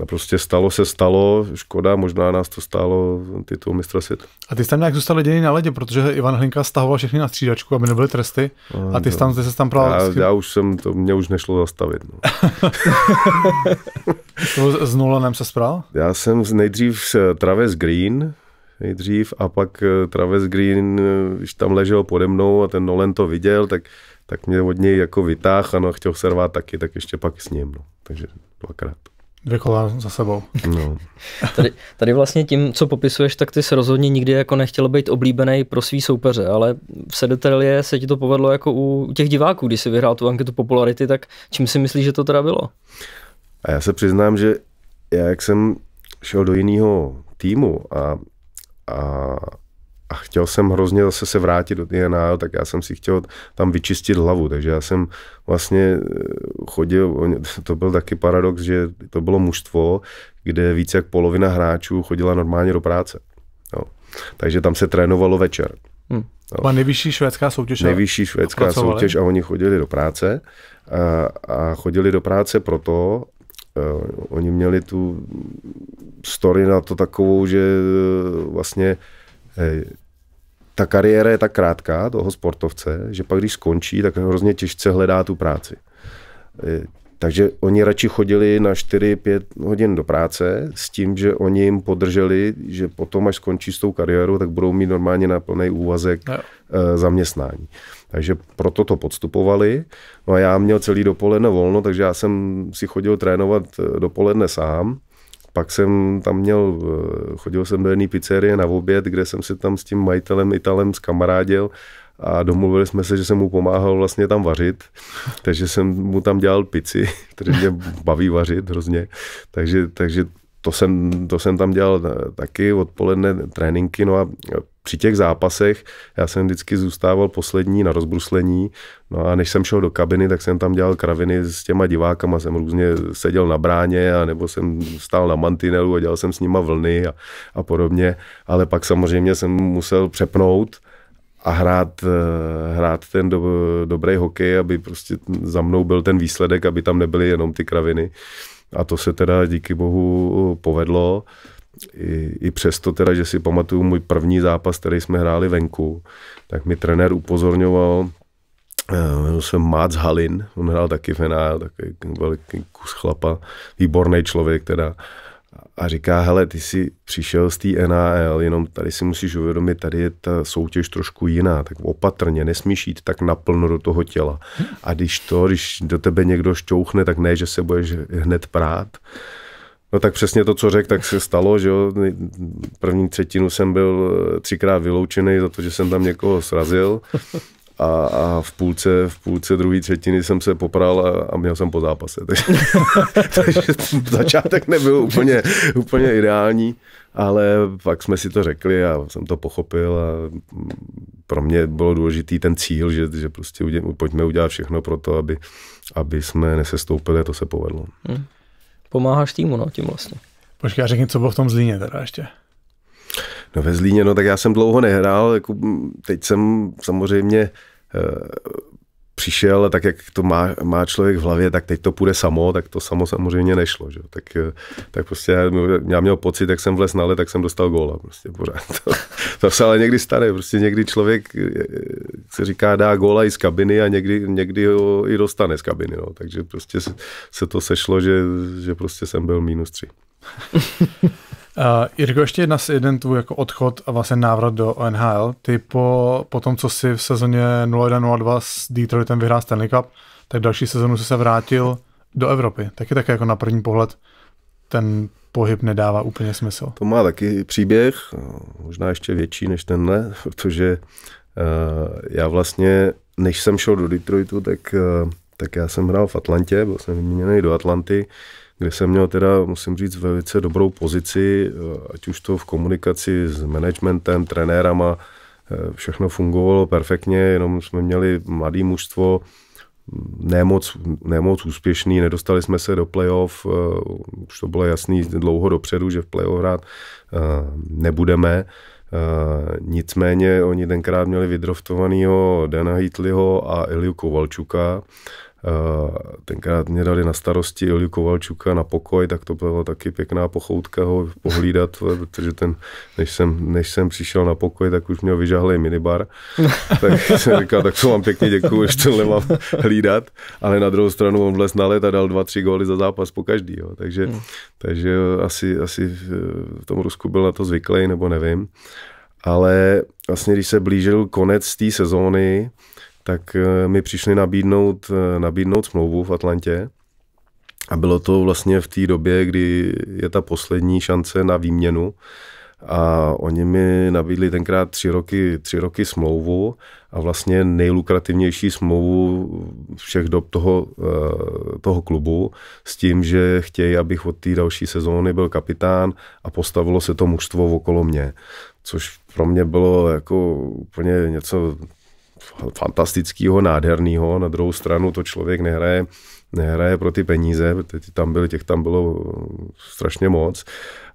a prostě stalo se stalo, škoda, možná nás to stálo titul mistra světa. A ty jsi tam nějak zůstal jediný na ledě, protože Ivan Hlinka stahoval všechny na střídačku, aby nebyly tresty. No, a no. ty jsi tam, ty se tam právě... Já, já, už jsem, to mě už nešlo zastavit. No. to s Nolanem se sprál? Já jsem nejdřív Travis Green, nejdřív a pak eh, Travis Green, eh, když tam ležel pode mnou a ten Nolan to viděl, tak, tak mě od něj jako vytáhl a no, chtěl servát taky, tak ještě pak s ním. No. Takže dvakrát. Dvě kola za sebou. No. tady, tady vlastně tím, co popisuješ, tak ty se rozhodně nikdy jako nechtěl být oblíbený pro svý soupeře, ale v Sedetelie se ti to povedlo jako u těch diváků, když si vyhrál tu anketu popularity, tak čím si myslíš, že to teda bylo? A já se přiznám, že já jak jsem šel do jiného týmu a, a chtěl jsem hrozně zase se vrátit do DNA, tak já jsem si chtěl tam vyčistit hlavu, takže já jsem vlastně eh, chodil, to byl taky paradox, že to bylo mužstvo, kde více jak polovina hráčů chodila normálně do práce. Jo. Takže tam se trénovalo večer. Hmm. Byla nejvyšší švédská soutěž. Nejvyšší švédská pracovali. soutěž a oni chodili do práce. A, a chodili do práce proto, uh, oni měli tu story na to takovou, že uh, vlastně ta kariéra je tak krátká toho sportovce, že pak když skončí, tak hrozně těžce hledá tu práci. E, takže oni radši chodili na 4-5 hodin do práce s tím, že oni jim podrželi, že potom, až skončí s tou kariérou, tak budou mít normálně na plný úvazek no. zaměstnání. Takže proto to podstupovali. No a já měl celý dopoledne volno, takže já jsem si chodil trénovat e, dopoledne sám. Pak jsem tam měl, eh, chodil jsem do jedné pizzerie na oběd, kde jsem si tam s tím majitelem Italem zkamarádil a domluvili jsme se, že jsem mu pomáhal vlastně tam vařit, takže jsem mu tam dělal pici, protože mě baví vařit hrozně, takže, takže to jsem, to jsem tam dělal eh, taky odpoledne tréninky, no a eh, při těch zápasech já jsem vždycky zůstával poslední na rozbruslení, no a než jsem šel do kabiny, tak jsem tam dělal kraviny s těma divákama, jsem různě seděl na bráně, a nebo jsem stál na mantinelu a dělal jsem s nima vlny a, a podobně, ale pak samozřejmě jsem musel přepnout, a hrát, eh, hrát ten do, dobrý hokej, aby prostě za mnou byl ten výsledek, aby tam nebyly jenom ty kraviny. A to se teda díky bohu povedlo. I, i přesto teda, že si pamatuju můj první zápas, který jsme hráli venku, tak mi trenér upozorňoval, eh, jmenuji se Mác Halin, on hrál taky fenál, taky velký kus chlapa, výborný člověk teda a říká, hele, ty jsi přišel z té NAL, jenom tady si musíš uvědomit, tady je ta soutěž trošku jiná, tak opatrně, nesmíš jít tak naplno do toho těla. A když to, když do tebe někdo šťouchne, tak ne, že se budeš hned prát, No tak přesně to, co řekl, tak se stalo, že jo. První třetinu jsem byl třikrát vyloučený za to, že jsem tam někoho srazil a, a v půlce, v půlce druhé třetiny jsem se popral a, a měl jsem po zápase. Takže, takže začátek nebyl úplně, úplně ideální, ale pak jsme si to řekli a jsem to pochopil a pro mě bylo důležitý ten cíl, že, že prostě udě, pojďme udělat všechno pro to, aby, aby jsme nesestoupili a to se povedlo. Hmm. Pomáháš týmu, no, tím vlastně. Počkej, já řekni, co bylo v tom Zlíně teda ještě. No ve Zlíně, no tak já jsem dlouho nehrál, jako teď jsem samozřejmě eh, přišel, tak jak to má, má člověk v hlavě, tak teď to půjde samo, tak to samo samozřejmě nešlo. Že? Tak, eh, tak prostě já, já měl pocit, jak jsem vlez na led, tak jsem dostal góla. Prostě pořád. To, to se ale někdy stane. Prostě někdy člověk, eh, se říká, dá góla i z kabiny a někdy, někdy ho i dostane z kabiny. No. Takže prostě se to sešlo, že, že prostě jsem byl minus tři. Uh, Jirko, ještě jedna, jeden tvůj jako odchod a vlastně návrat do NHL. Ty po, po tom, co si v sezóně 01-02 s Detroitem vyhrál Stanley Cup, tak další sezonu jsi se vrátil do Evropy. Taky také jako na první pohled ten pohyb nedává úplně smysl. To má taky příběh, eh, možná ještě větší než tenhle, protože uh, já vlastně, než jsem šel do Detroitu, tak, uh, tak já jsem hrál v Atlantě, byl jsem vyměněný do Atlanty, kde jsem měl teda, musím říct, velice dobrou pozici, eh, ať už to v komunikaci s managementem, trenérama, eh, všechno fungovalo perfektně, jenom jsme měli mladé mužstvo, mm, nemoc, nemoc úspěšný, nedostali jsme se do playoff, eh, už to bylo jasný dlouho dopředu, že v playoff hrát nebudeme, nicméně oni tenkrát měli vydroftovanýho Dana Heatleyho a Iliu Kovalčuka, Eh, tenkrát mě dali na starosti Iliu Kovalčuka na pokoj, tak to byla taky pěkná pochoutka ho pohlídat, protože ten, než jsem, než jsem přišel na pokoj, tak už měl vyžahlý minibar. tak jsem říkal, tak to vám pěkně děkuju, že to nemám hlídat. Ale na druhou stranu on vlez na let a dal dva, tři góly za zápas po každý. Jo. Takže, hmm. takže asi, asi eh, v tom Rusku byl na to zvyklý, nebo nevím. Ale vlastně, když se blížil konec té sezóny, tak eh, mi přišli nabídnout, eh, nabídnout smlouvu v Atlantě. A bylo to vlastně v té době, kdy je ta poslední šance na výměnu. A oni mi nabídli tenkrát tři roky, tři roky smlouvu a vlastně nejlukrativnější smlouvu všech dob toho, eh, toho klubu s tím, že chtějí, abych od té další sezóny byl kapitán a postavilo se to mužstvo okolo mě. Což pro mě bylo jako úplně něco fantastického, nádherného. Na druhou stranu to člověk nehraje, nehraje pro ty peníze, protože tam byl, těch tam bylo uh, strašně moc.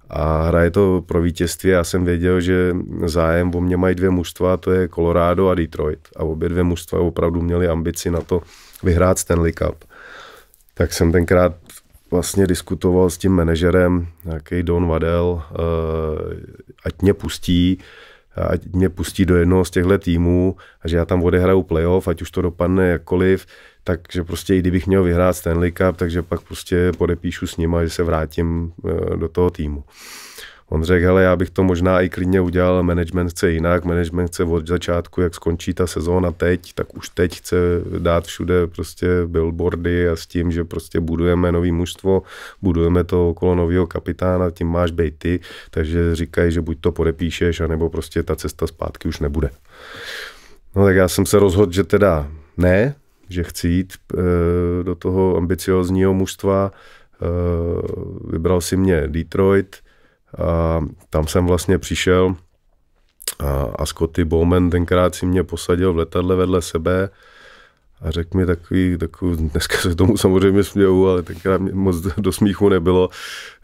A hraje to pro vítězství. Já jsem věděl, že zájem o mě mají dvě mužstva, to je Colorado a Detroit. A obě dvě mužstva opravdu měly ambici na to vyhrát Stanley Cup. Tak jsem tenkrát vlastně diskutoval s tím manažerem, nějaký Don Vadel, uh, ať mě pustí, ať mě pustí do jednoho z těchto týmů a že já tam odehraju playoff, ať už to dopadne jakkoliv, takže prostě i kdybych měl vyhrát Stanley Cup, takže pak prostě podepíšu s nima, že se vrátím eh, do toho týmu. On řekl, hele, já bych to možná i klidně udělal, management chce jinak, management chce od začátku, jak skončí ta sezóna teď, tak už teď chce dát všude prostě billboardy a s tím, že prostě budujeme nový mužstvo, budujeme to okolo nového kapitána, tím máš být ty, takže říkají, že buď to podepíšeš, anebo prostě ta cesta zpátky už nebude. No tak já jsem se rozhodl, že teda ne, že chci jít eh, do toho ambiciozního mužstva, eh, vybral si mě Detroit, a tam jsem vlastně přišel a, a Scotty Bowman tenkrát si mě posadil v letadle vedle sebe a řekl mi takový, takový dneska se tomu samozřejmě směju, ale tenkrát mě moc do smíchu nebylo,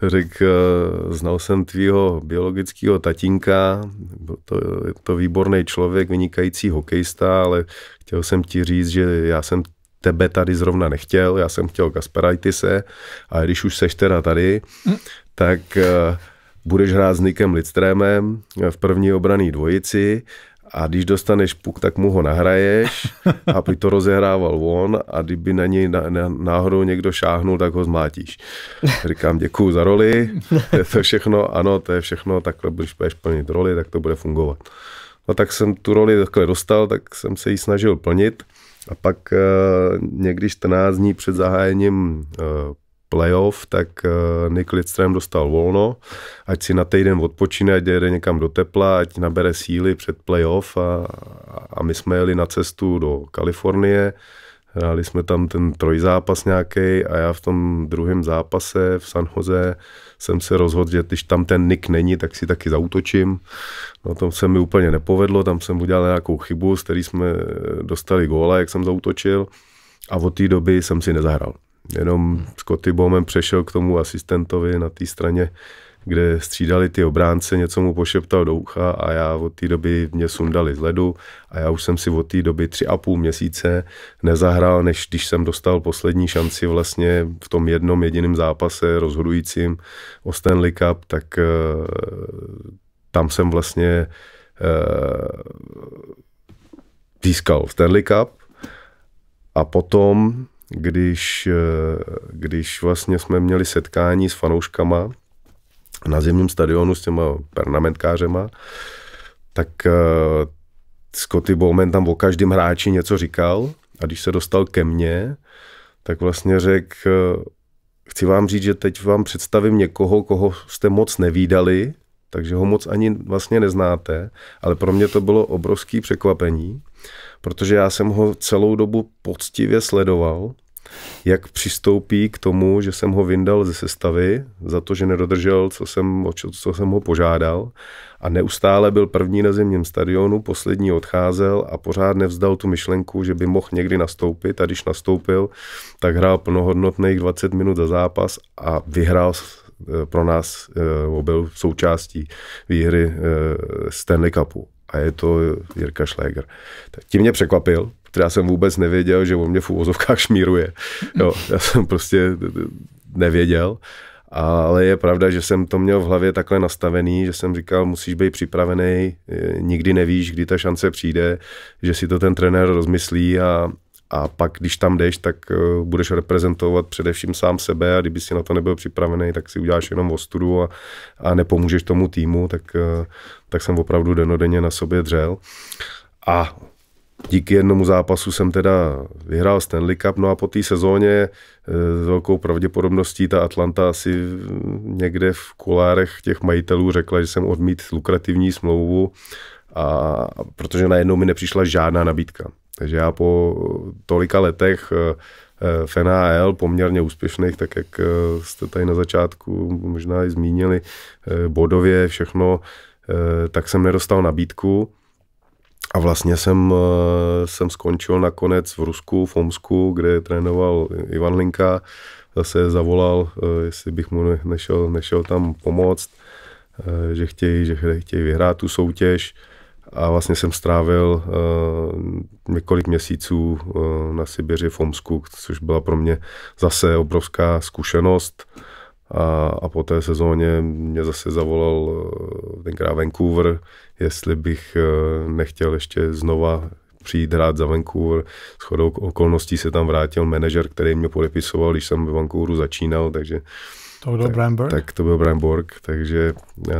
řekl, e, znal jsem tvýho biologického tatínka, byl to, to výborný člověk, vynikající hokejista, ale chtěl jsem ti říct, že já jsem tebe tady zrovna nechtěl, já jsem chtěl Kasperajtise a když už seš teda tady, mm. tak e, budeš hrát s Nikem Lidstrémem v první obraný dvojici a když dostaneš puk, tak mu ho nahraješ, aby to rozehrával on a kdyby na něj na, na, náhodou někdo šáhnul, tak ho zmátíš. Říkám děkuju za roli, to je to všechno, ano, to je všechno, takhle když budeš plnit roli, tak to bude fungovat. No tak jsem tu roli takhle dostal, tak jsem se ji snažil plnit a pak uh, někdy 14 dní před zahájením uh, playoff, tak eh, Nick Lidström dostal volno, ať si na týden odpočine, ať jede někam do tepla, ať nabere síly před playoff a, a my jsme jeli na cestu do Kalifornie, hráli jsme tam ten trojzápas nějaký a já v tom druhém zápase v San Jose jsem se rozhodl, že když tam ten Nick není, tak si taky zautočím. No to se mi úplně nepovedlo, tam jsem udělal nějakou chybu, z který jsme eh, dostali góla, jak jsem zautočil a od té doby jsem si nezahrál. Jenom Scotty Bowman přešel k tomu asistentovi na té straně, kde střídali ty obránce, něco mu pošeptal do ucha a já od té doby mě sundali z ledu a já už jsem si od té doby tři a půl měsíce nezahrál, než když jsem dostal poslední šanci vlastně v tom jednom jediném zápase rozhodujícím o Stanley Cup, tak eh, tam jsem vlastně eh, získal Stanley Cup a potom když, eh, když vlastně jsme měli setkání s fanouškama na zimním stadionu s těma pernamentkářema, tak eh, Scotty Bowman tam o každém hráči něco říkal a když se dostal ke mně, tak vlastně řekl, eh, chci vám říct, že teď vám představím někoho, koho jste moc nevídali, takže ho moc ani vlastně neznáte, ale pro mě to bylo obrovské překvapení, protože já jsem ho celou dobu poctivě sledoval, jak přistoupí k tomu, že jsem ho vyndal ze sestavy za to, že nedodržel, co jsem, co jsem ho požádal a neustále byl první na zimním stadionu, poslední odcházel a pořád nevzdal tu myšlenku, že by mohl někdy nastoupit a když nastoupil, tak hrál plnohodnotných 20 minut za zápas a vyhrál eh, pro nás, eh, byl součástí výhry eh, Stanley Cupu a je to Jirka Šléger. Tak tím mě překvapil, protože já jsem vůbec nevěděl, že on mě v úvozovkách šmíruje. Jo, já jsem prostě nevěděl. Ale je pravda, že jsem to měl v hlavě takhle nastavený, že jsem říkal, musíš být připravený, eh, nikdy nevíš, kdy ta šance přijde, že si to ten trenér rozmyslí a, a pak, když tam jdeš, tak eh, budeš reprezentovat především sám sebe a kdyby si na to nebyl připravený, tak si uděláš jenom ostudu a, a nepomůžeš tomu týmu, tak, eh, tak jsem opravdu denodenně na sobě dřel. A díky jednomu zápasu jsem teda vyhrál Stanley Cup, no a po té sezóně eh, s velkou pravděpodobností ta Atlanta asi někde v kulárech těch majitelů řekla, že jsem odmít lukrativní smlouvu, a protože najednou mi nepřišla žádná nabídka. Takže já po tolika letech v eh, eh, NAL poměrně úspěšných, tak jak eh, jste tady na začátku možná i zmínili, bodově všechno, tak jsem nedostal nabídku. A vlastně jsem, jsem skončil nakonec v Rusku, v Omsku, kde trénoval Ivan Linka. Zase zavolal, jestli bych mu nešel, nešel tam pomoct, že chtějí, že chtějí vyhrát tu soutěž. A vlastně jsem strávil uh, několik měsíců uh, na Sibiři v Omsku, což byla pro mě zase obrovská zkušenost. A, a po té sezóně mě zase zavolal eh, tenkrát Vancouver, jestli bych nechtěl ještě znova přijít hrát za Vancouver. S chodou okolností se tam vrátil manažer, který mě podepisoval, když jsem ve Vancouveru začínal, takže... To byl tak, Brian Tak to byl Brian Borg, takže, uh,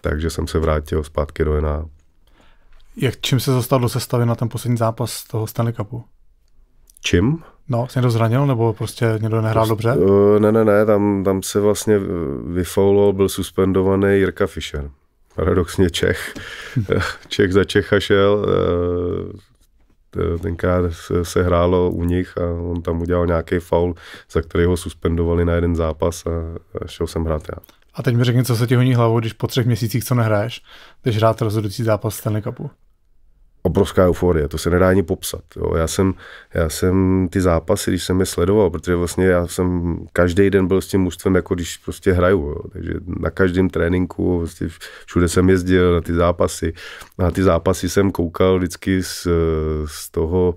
takže jsem se vrátil zpátky do NA. Jak, čím se dostal do sestavy na ten poslední zápas toho Stanley Cupu? Čím? No, se někdo zranil, nebo prostě někdo nehrál prostě, dobře? Uh, ne, ne, ne, tam, tam se vlastně eh, vyfoulil, byl suspendovaný Jirka Fischer. Paradoxně Čech. Hm. Čech za Čecha šel, eh, tenkrát se, se hrálo u nich a on tam udělal nějaký faul, za který ho suspendovali na jeden zápas a, a šel jsem hrát já. A teď mi řekni, co se ti honí hlavou, když po třech měsících co nehráš, když hrát rozhodující zápas Stanley Cupu obrovská euforie, to se nedá ani popsat. Jo. Já, jsem, já jsem ty zápasy, když jsem je sledoval, protože vlastně já jsem každý den byl s tím mužstvem, jako když prostě hraju, jo. takže na každém tréninku, vlastně všude jsem jezdil na ty zápasy. Na ty zápasy jsem koukal vždycky z, z toho,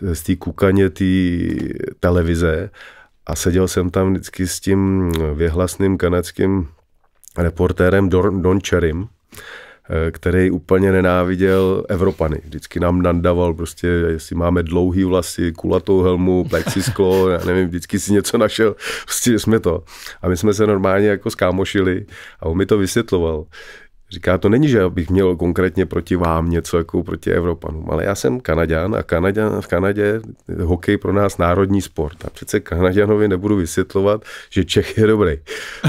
z té kukaně té televize a seděl jsem tam vždycky s tím věhlasným kanadským reportérem Don, Don Cherim, Eh, který úplně nenáviděl Evropany. Vždycky nám nandaval prostě, jestli máme dlouhý vlasy, kulatou helmu, plexisklo, já nevím, vždycky si něco našel, prostě jsme to. A my jsme se normálně jako skámošili a on mi to vysvětloval, Říká, to není, že bych měl konkrétně proti vám něco jako proti Evropanům, ale já jsem Kanaďan a Kanaďan, v Kanadě hokej pro nás národní sport. A přece Kanaďanovi nebudu vysvětlovat, že Čech je dobrý.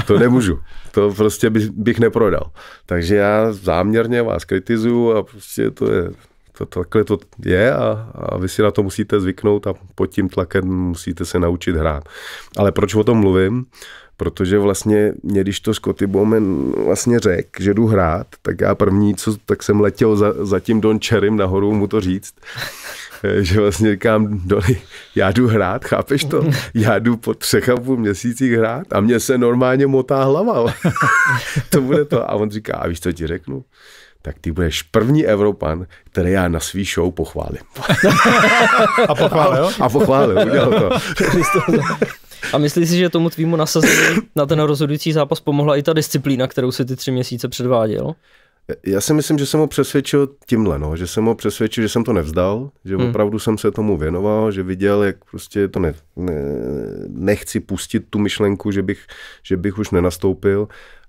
To nemůžu. To prostě bych, bych neprodal. Takže já záměrně vás kritizuju a prostě to je to, takhle to je a, a vy si na to musíte zvyknout a pod tím tlakem musíte se naučit hrát. Ale proč o tom mluvím? protože vlastně mě, když to Scotty Bowman vlastně řekl, že jdu hrát, tak já první, co, tak jsem letěl za, za tím Don Cherrym nahoru mu to říct, eh, že vlastně říkám, Doli, já jdu hrát, chápeš to? Já jdu po třech a půl měsících hrát a mě se normálně motá hlava. to bude to. A on říká, a víš, co ti řeknu? tak ty budeš první Evropan, který já na svý show pochválím. A pochválil? A, a pochválil, udělal to. A myslíš si, že tomu tvýmu nasazení na ten rozhodující zápas pomohla i ta disciplína, kterou si ty tři měsíce předváděl? Já si myslím, že jsem ho přesvědčil tímhle, no, že jsem ho přesvědčil, že jsem to nevzdal, že hmm. opravdu jsem se tomu věnoval, že viděl, jak prostě to ne, ne, nechci pustit tu myšlenku, že bych, že bych už nenastoupil.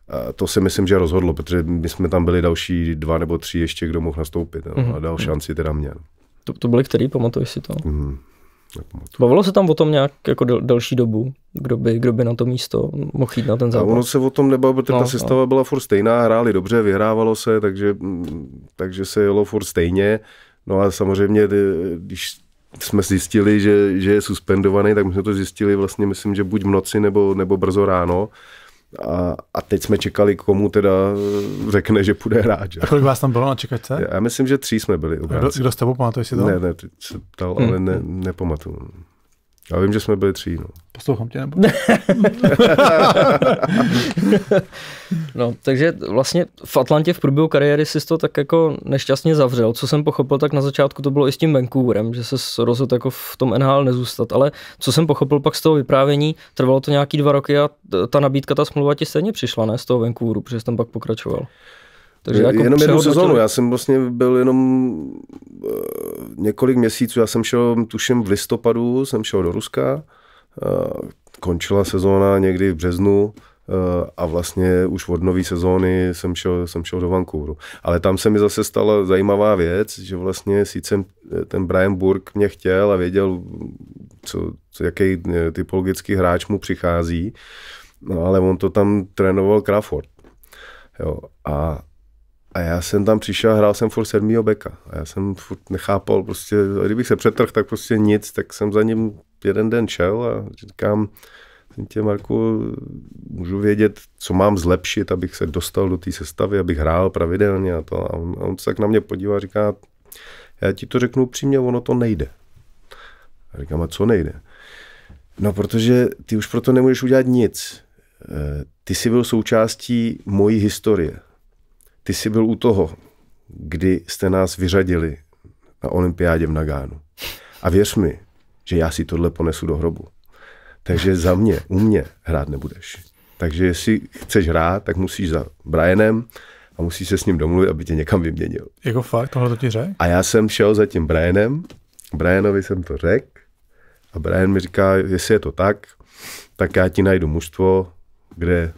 A to si myslím, že rozhodlo, protože my jsme tam byli další dva nebo tři ještě, kdo mohl nastoupit no, hmm. a dal hmm. šanci teda mě. To, to byly který, pamatuješ si to? Hmm nepamatuju. Bavilo se tam o tom nějak jako del, delší dobu, kdo by, kdo by na to místo mohl jít na ten zápas? A ono se o tom nebavilo, protože no, ta sestava no. byla furt stejná, hráli dobře, vyhrávalo se, takže, mm, takže se jelo furt stejně. No a samozřejmě, když jsme zjistili, že, že je suspendovaný, tak my jsme to zjistili vlastně, myslím, že buď v noci nebo, nebo brzo ráno. A, a teď jsme čekali, komu teda řekne, že půjde hrát. Že? A kolik vás tam bylo na čekačce? Já myslím, že tří jsme byli. Kdo, kdo s tebou pamatuje si to? Ne, ne, ty se ptal, hmm. ale ne, nepamatuju. Já vím, že jsme byli tři. No. Poslouchám tě nebo? no, takže vlastně v Atlantě v průběhu kariéry si to tak jako nešťastně zavřel. Co jsem pochopil, tak na začátku to bylo i s tím Vancouverem, že se rozhodl jako v tom NHL nezůstat. Ale co jsem pochopil pak z toho vyprávění, trvalo to nějaký dva roky a ta nabídka, ta smlouva ti stejně přišla, ne? Z toho Vancouveru, protože jsem tam pak pokračoval. Takže jako jenom jednu sezónu, já jsem vlastně byl jenom uh, několik měsíců, já jsem šel, tuším v listopadu, jsem šel do Ruska, uh, končila sezóna někdy v březnu, eh, a vlastně už od nové sezóny jsem šel, jsem šel do Vancouveru. Ale tam se mi zase stala zajímavá věc, že vlastně sice ten Brian Burke mě chtěl a věděl, co, co, jaký typologický hráč mu přichází, no ale on to tam trénoval Crawford. Jo, a a já jsem tam přišel a hrál jsem furt sedmýho beka. A já jsem furt nechápal, prostě, kdybych se přetrhl, tak prostě nic, tak jsem za ním jeden den šel a říkám, tě Marku, můžu vědět, co mám zlepšit, abych se dostal do té sestavy, abych hrál pravidelně a to. A on, a on se tak na mě podívá a říká, já ti to řeknu upřímně, ono to nejde. A říkám, a co nejde? No, protože ty už proto nemůžeš udělat nic. Eh, ty jsi byl součástí mojí historie ty jsi byl u toho, kdy jste nás vyřadili na olympiádě v Nagánu. A věř mi, že já si tohle ponesu do hrobu. Takže za mě, u mě hrát nebudeš. Takže jestli chceš hrát, tak musíš za Brianem a musíš se s ním domluvit, aby tě někam vyměnil. Jako fakt, tohle to ti řekl? A já jsem šel za tím Brianem, Brianovi jsem to řekl a Brian mi říká, jestli je to tak, tak já ti najdu mužstvo, kde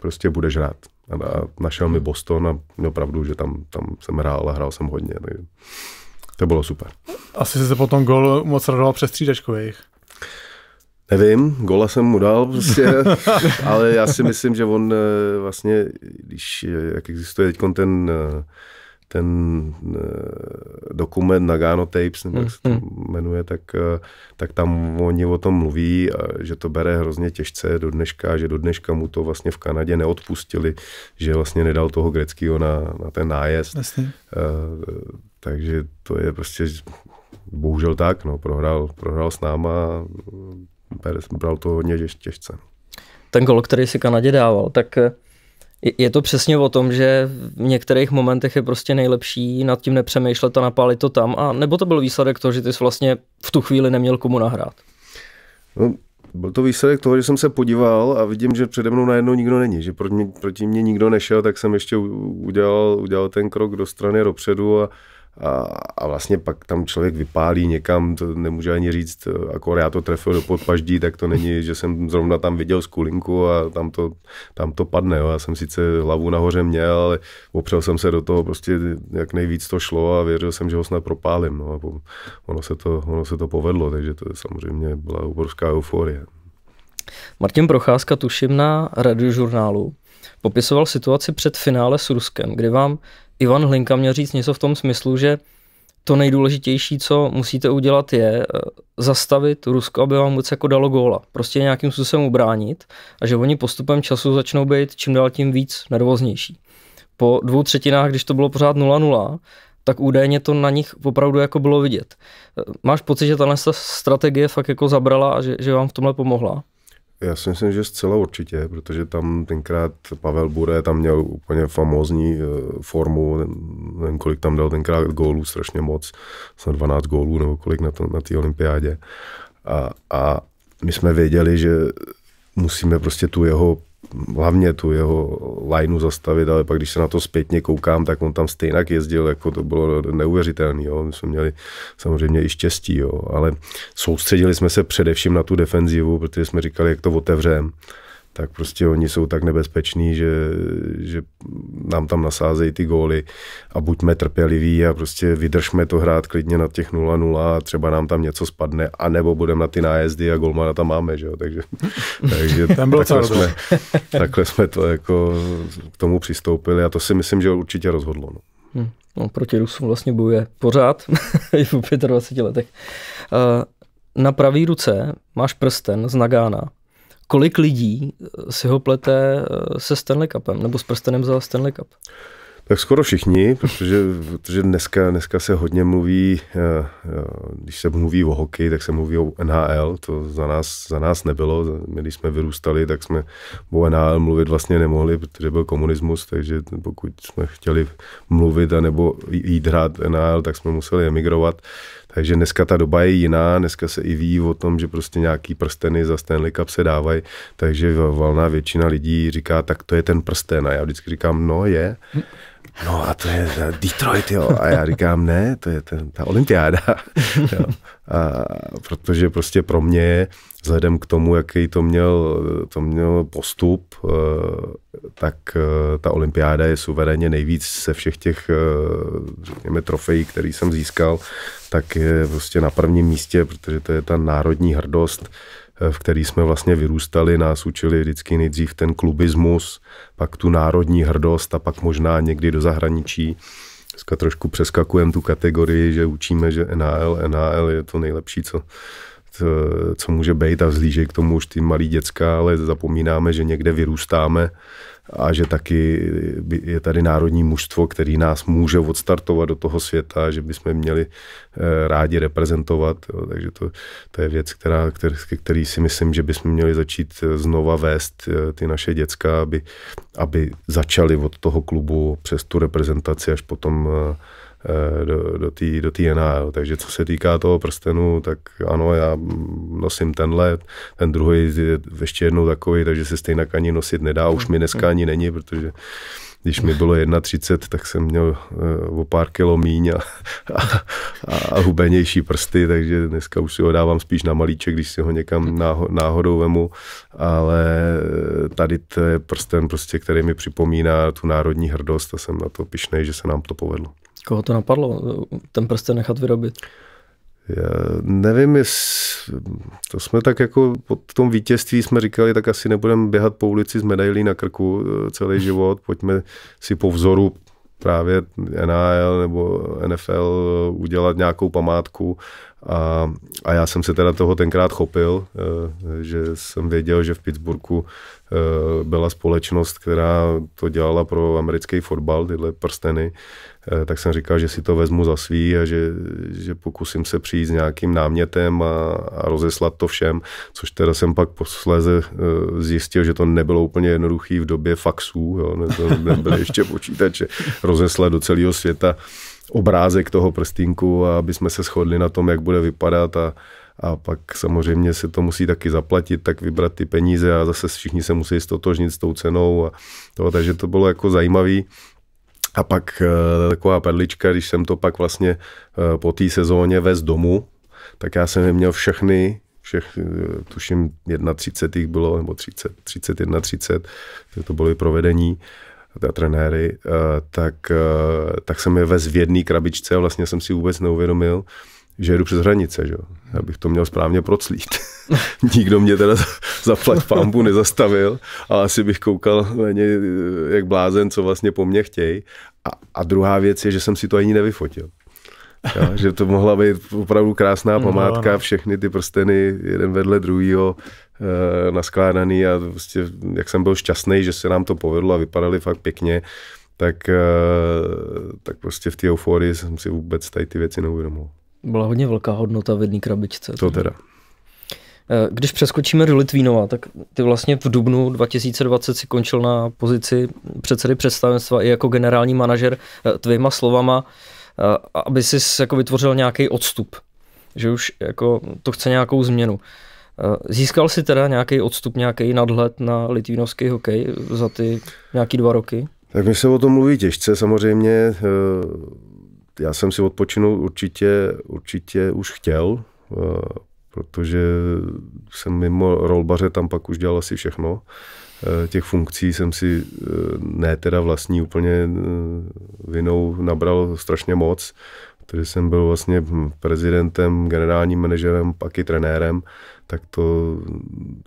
prostě budeš hrát. A našel mi Boston a měl pravdu, že tam, tam jsem hrál a hrál jsem hodně. Takže to bylo super. Asi jsi se potom gol moc radoval přes jejich. Nevím, gola jsem mu dal prostě, ale já si myslím, že on eh, vlastně, když, eh, jak existuje teď ten eh, ten eh, dokument Nagano Tapes, nebo jak se to hmm, hmm. jmenuje, tak, eh, tak tam oni o tom mluví, a že to bere hrozně těžce do dneška, že do dneška mu to vlastně v Kanadě neodpustili, že vlastně nedal toho greckého na, na ten nájezd. Uh, Takže to je prostě bohužel tak, no, prohrál, prohrál s náma, bere, bral to hodně těžce. Ten gol, který si Kanadě dával, tak je to přesně o tom, že v některých momentech je prostě nejlepší nad tím nepřemýšlet a napálit to tam, a nebo to byl výsledek toho, že ty jsi vlastně v tu chvíli neměl komu nahrát? No, byl to výsledek toho, že jsem se podíval a vidím, že přede mnou najednou nikdo není, že proti mě, proti mě nikdo nešel, tak jsem ještě udělal, udělal ten krok do strany dopředu a, a, a vlastně pak tam člověk vypálí někam, to nemůže ani říct, akor já to trefil do podpaždí, tak to není, že jsem zrovna tam viděl skulinku a tam to, tam to padne. Jo. Já jsem sice hlavu nahoře měl, ale opřel jsem se do toho prostě jak nejvíc to šlo a věřil jsem, že ho snad propálím. No. A ono, se to, ono se to povedlo, takže to samozřejmě byla obrovská euforie. Martin Procházka, tuším na radiožurnálu, popisoval situaci před finále s Ruskem, kdy vám Ivan Hlinka měl říct něco v tom smyslu, že to nejdůležitější, co musíte udělat, je eh, zastavit Rusko, aby vám moc jako dalo góla. Prostě nějakým způsobem ubránit a že oni postupem času začnou být čím dál tím víc nervóznější. Po dvou třetinách, když to bylo pořád 0-0, tak údajně to na nich opravdu jako bylo vidět. Eh, máš pocit, že tahle strategie fakt jako zabrala a že, že vám v tomhle pomohla? Já si myslím, že zcela určitě, protože tam tenkrát Pavel Bure tam měl úplně famózní eh, formu, nevím, kolik tam dal tenkrát gólů, strašně moc, snad 12 gólů nebo kolik na, to, na té olympiádě. A, a my jsme věděli, že musíme prostě tu jeho hlavně tu jeho lineu zastavit, ale pak když se na to zpětně koukám, tak on tam stejně jezdil, jako to bylo neuvěřitelné. My jsme měli samozřejmě i štěstí, jo. ale soustředili jsme se především na tu defenzivu, protože jsme říkali, jak to otevřeme tak prostě oni jsou tak nebezpeční, že, že nám tam nasázejí ty góly a buďme trpěliví a prostě vydržme to hrát klidně na těch 0-0 a třeba nám tam něco spadne, anebo budeme na ty nájezdy a golmana tam máme, že jo, takže, takže tam bylo takhle, jsme, takhle jsme to jako k tomu přistoupili a to si myslím, že určitě rozhodlo. No. Hmm. No, proti Rusům vlastně bojuje pořád, i v 25 letech. Eh, na pravé ruce máš prsten z Nagána, kolik lidí eh, si ho plete eh, se Stanley Cupem nebo s prstenem za Stanley Cup? Tak skoro všichni, protože, protože dneska, dneska se hodně mluví, eh, když se mluví o hokeji, tak se mluví o NHL, to za nás, za nás nebylo, my když jsme vyrůstali, tak jsme o NHL mluvit vlastně nemohli, protože byl komunismus, takže pokud jsme chtěli mluvit nebo jít hrát NHL, tak jsme museli emigrovat, takže dneska ta doba je jiná, dneska se i ví o tom, že prostě nějaký prsteny za Stanley Cup se dávají, takže valná většina lidí říká, tak to je ten prsten. A já vždycky říkám, no je no a to je Detroit, jo. A já říkám, ne, to je ten, ta olympiáda. A protože prostě pro mě, vzhledem k tomu, jaký to měl, to měl postup, eh, tak eh, ta olympiáda je suverénně nejvíc se všech těch, eh, řekněme, trofejí, který jsem získal, tak je prostě na prvním místě, protože to je ta národní hrdost, Eh, v který jsme vlastně vyrůstali, nás učili vždycky nejdřív ten klubismus, pak tu národní hrdost a pak možná někdy do zahraničí. Dneska trošku přeskakujeme tu kategorii, že učíme, že NAL, NAL je to nejlepší, co Eh, co může být a vzlíže k tomu už ty malí děcka, ale zapomínáme, že někde vyrůstáme a že taky je tady národní mužstvo, který nás může odstartovat do toho světa, že bychom měli eh, rádi reprezentovat. Jo. Takže to, to je věc, která, který, který si myslím, že bychom měli začít eh, znova vést ty naše děcka, aby, aby začali od toho klubu přes tu reprezentaci až potom Eh, do, do té do NHL. Takže co se týká toho prstenu, tak ano, já nosím tenhle, ten druhý je ještě jednou takový, takže se stejně ani nosit nedá, už mi dneska ani není, protože když mi bylo 31, tak jsem měl uh, o pár kilo míň a, a, a hubenější prsty, takže dneska už si ho dávám spíš na malíček, když si ho někam náho, náhodou vemu, ale tady to je prsten, prostě, který mi připomíná tu národní hrdost a jsem na to pišnej, že se nám to povedlo. Koho to napadlo, ten prsten nechat vyrobit? Já nevím, jestli, to jsme tak jako po tom vítězství jsme říkali, tak asi nebudeme běhat po ulici s medailí na krku eh, celý život, pojďme si po vzoru právě NHL nebo NFL eh, udělat nějakou památku a, a já jsem se teda toho tenkrát chopil, eh, že jsem věděl, že v Pittsburghu Eh, byla společnost, která to dělala pro americký fotbal, tyhle prsteny, eh, tak jsem říkal, že si to vezmu za svý a že, že pokusím se přijít s nějakým námětem a, a rozeslat to všem, což teda jsem pak posléze eh, zjistil, že to nebylo úplně jednoduché v době faxů, jo, ne, to nebyly ještě počítače, rozeslat do celého světa obrázek toho prstínku a aby jsme se shodli na tom, jak bude vypadat a, a pak samozřejmě se to musí taky zaplatit, tak vybrat ty peníze a zase všichni se musí stotožnit s tou cenou a to, takže to bylo jako zajímavý. A pak eh, taková perlička, když jsem to pak vlastně eh, po té sezóně vez domů, tak já jsem měl všechny všech, eh, tuším 31 jich bylo, nebo 30, 31, 30, to byly provedení ta trenéry, tak, tak jsem je vez v jedné krabičce a vlastně jsem si vůbec neuvědomil, že jdu přes hranice, že? já to měl správně proclít. Nikdo mě teda za flat pampu nezastavil, ale asi bych koukal na ně jak blázen, co vlastně po mně chtějí. A, a druhá věc je, že jsem si to ani nevyfotil. Jo, že to mohla být opravdu krásná no, památka, no, všechny ty prsteny jeden vedle druhého e, eh, naskládaný a vlastně, jak jsem byl šťastný, že se nám to povedlo a vypadaly fakt pěkně, tak, e, tak prostě v té euforii jsem si vůbec tady ty věci neuvědomil. Byla hodně velká hodnota v jedné krabičce. To teda. Eh, když přeskočíme do Litvínova, tak ty vlastně v dubnu 2020 si končil na pozici předsedy představenstva i jako generální manažer eh, tvýma slovama, eh, aby si jako vytvořil nějaký odstup, že už jako to chce nějakou změnu. Získal si teda nějaký odstup, nějaký nadhled na litvínovský hokej za ty nějaký dva roky? Tak mi se o tom mluví těžce, samozřejmě já jsem si odpočinout určitě, určitě už chtěl, eh, protože jsem mimo rolbaře tam pak už dělal asi všechno. Eh, těch funkcí jsem si eh, ne teda vlastní úplně vinou nabral strašně moc, protože jsem byl vlastně prezidentem, generálním manažerem, pak i trenérem, tak to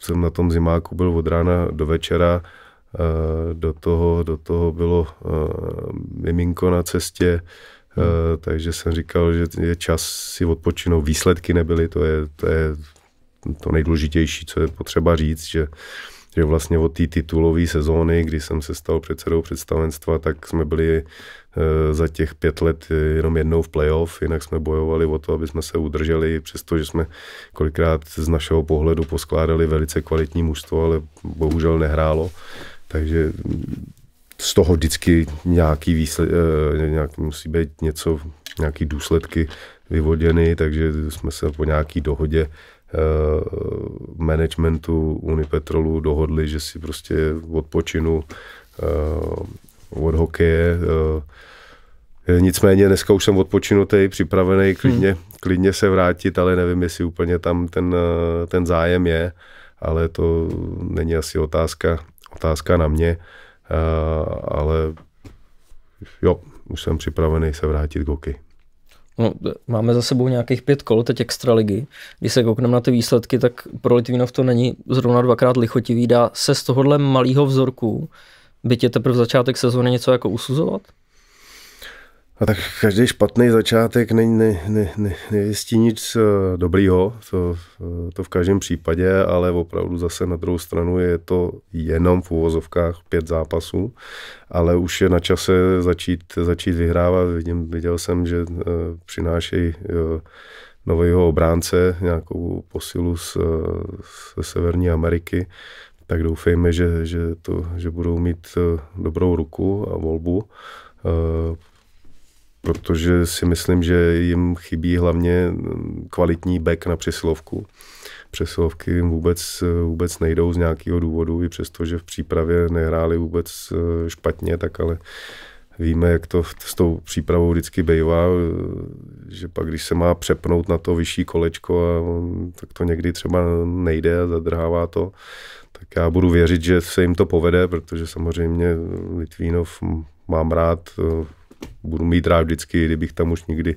jsem na tom zimáku byl od rána do večera, do toho, do toho bylo miminko na cestě, Eh, takže jsem říkal, že je čas si odpočinout. Výsledky nebyly, to je, to je to nejdůležitější, co je potřeba říct, že, že vlastně od té titulové sezóny, kdy jsem se stal předsedou představenstva, tak jsme byli eh, za těch pět let jenom jednou v playoff, jinak jsme bojovali o to, aby jsme se udrželi, přestože jsme kolikrát z našeho pohledu poskládali velice kvalitní mužstvo, ale bohužel nehrálo. Takže z toho vždycky nějaký výsled, eh, nějak, musí být něco, nějaký důsledky vyvoděny, takže jsme se po nějaký dohodě eh, managementu Unipetrolu dohodli, že si prostě odpočinu eh, od hokeje. Nicméně dneska už jsem odpočinutý, připravený, hmm. klidně, hmm. klidně se vrátit, ale nevím, jestli úplně tam ten, ten zájem je, ale to není asi otázka, otázka na mě. Uh, Eh, ale jo, už jsem připravený se vrátit k hokeji. No, máme za sebou nějakých pět kol teď ligy. Když se koukneme na ty výsledky, tak pro Litvinov to není zrovna dvakrát lichotivý. Dá se z tohohle malého vzorku, byť je teprve začátek sezóny, něco jako usuzovat? A tak každý špatný začátek ne, ne, ne, ne, nejistí nic eh, dobrýho, to, eh, to v každém případě, ale opravdu zase na druhou stranu je to jenom v úvozovkách pět zápasů, ale už je na čase začít, začít vyhrávat. Vidím, viděl jsem, že eh, přinášejí nového obránce, nějakou posilu z, ze Severní Ameriky, tak doufejme, že, že, to, že budou mít dobrou ruku a volbu protože si myslím, že jim chybí hlavně mm, kvalitní back na přesilovku. Přesilovky jim vůbec, vůbec nejdou z nějakého důvodu, i přesto, že v přípravě nehráli vůbec eh, špatně, tak ale víme, jak to s tou přípravou vždycky bývá, eh, že pak, když se má přepnout na to vyšší kolečko, a on, tak to někdy třeba nejde a zadrhává to. Tak já budu věřit, že se jim to povede, protože samozřejmě Litvínov mám rád, eh, budu mít rád vždycky, kdybych tam už nikdy,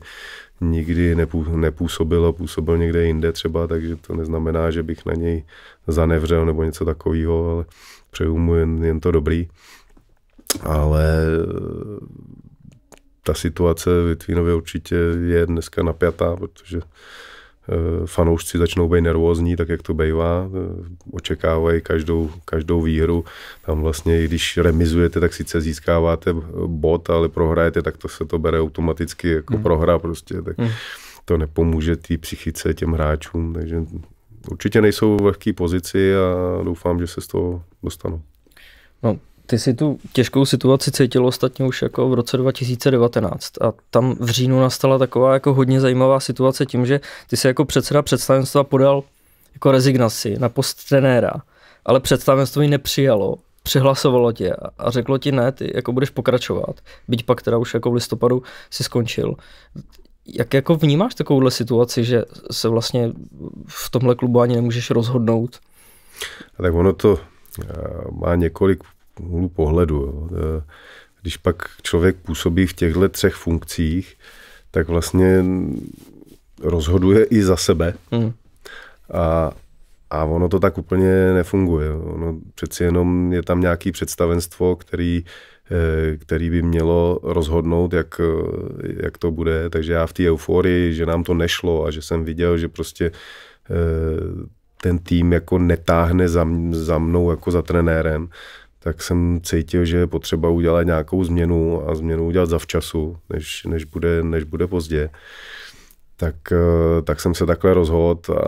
nikdy nepů, nepůsobil a působil někde jinde třeba, takže to neznamená, že bych na něj zanevřel nebo něco takového, ale přeju mu jen, jen to dobrý. Ale eh, ta situace v Litvínově určitě je dneska napjatá, protože Eh, fanoušci začnou být nervózní, tak jak to bývá, eh, očekávají každou, každou výhru. Tam vlastně, když remizujete, tak sice získáváte bod, ale prohrajete, tak to se to bere automaticky jako mm. prohra prostě. Tak mm. to nepomůže té psychice těm hráčům, takže určitě nejsou v lehké pozici a doufám, že se z toho dostanou. No, ty si tu těžkou situaci cítil ostatně už jako v roce 2019 a tam v říjnu nastala taková jako hodně zajímavá situace tím, že ty si jako předseda představenstva podal jako rezignaci na post trenéra, ale představenstvo ji nepřijalo, přihlasovalo tě a řeklo ti ne, ty jako budeš pokračovat, byť pak teda už jako v listopadu si skončil. Jak jako vnímáš takovouhle situaci, že se vlastně v tomhle klubu ani nemůžeš rozhodnout? Tak ono to eh, má několik úhlu pohledu. Jo. E, když pak člověk působí v těchto třech funkcích, tak vlastně rozhoduje i za sebe. Mm. A, a ono to tak úplně nefunguje. Ono přeci jenom je tam nějaké představenstvo, který, e, který by mělo rozhodnout, jak, jak to bude. Takže já v té euforii, že nám to nešlo a že jsem viděl, že prostě e, ten tým jako netáhne za, za mnou jako za trenérem, tak jsem cítil, že je potřeba udělat nějakou změnu a změnu udělat zavčasu, než, než, bude, než bude pozdě. Tak, eh, tak jsem se takhle rozhodl a,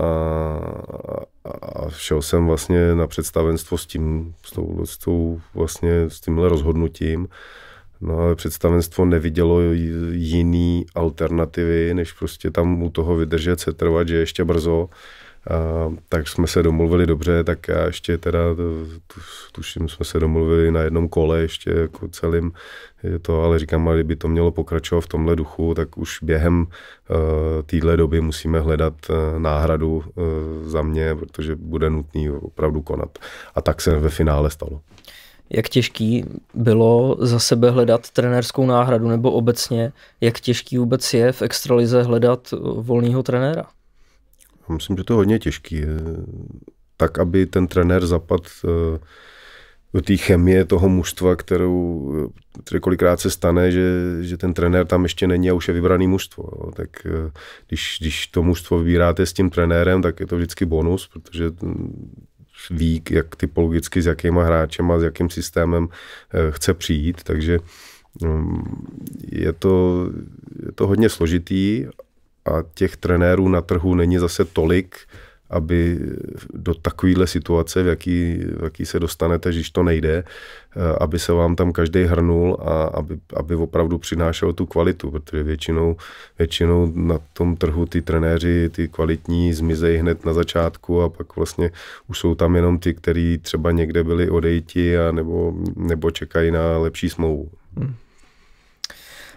a šel jsem vlastně na představenstvo s tím, s, tou, s, tou, vlastně s tímhle rozhodnutím. No ale představenstvo nevidělo jiný alternativy, než prostě tam u toho vydržet, se trvat, že ještě brzo, a, tak jsme se domluvili dobře, tak já ještě teda, tuším, jsme se domluvili na jednom kole ještě jako celým je to, ale říkám, ale kdyby to mělo pokračovat v tomhle duchu, tak už během uh, e, téhle doby musíme hledat uh, náhradu uh, za mě, protože bude nutný opravdu konat. A tak se ve finále stalo. Jak těžký bylo za sebe hledat trenérskou náhradu nebo obecně, jak těžký vůbec je v extralize hledat volného trenéra? Myslím, že to je hodně těžký. Eh, tak, aby ten trenér zapad do eh, té chemie toho mužstva, kterou eh, kolikrát se stane, že, že ten trenér tam ještě není a už je vybraný mužstvo. Jo. Tak když, když to mužstvo vybíráte s tím trenérem, tak je to vždycky bonus, protože mm, ví, jak typologicky, s jakýma a s jakým systémem chce přijít, takže mm, je to, je to hodně složitý a těch trenérů na trhu není zase tolik, aby do takovéhle situace, v jaký, v jaký se dostanete, když to nejde, eh, aby se vám tam každý hrnul a aby, aby opravdu přinášel tu kvalitu, protože většinou, většinou na tom trhu ty trenéři, ty kvalitní zmizejí hned na začátku a pak vlastně už jsou tam jenom ty, kteří třeba někde byli odejti a nebo, nebo čekají na lepší smlouvu. Hmm.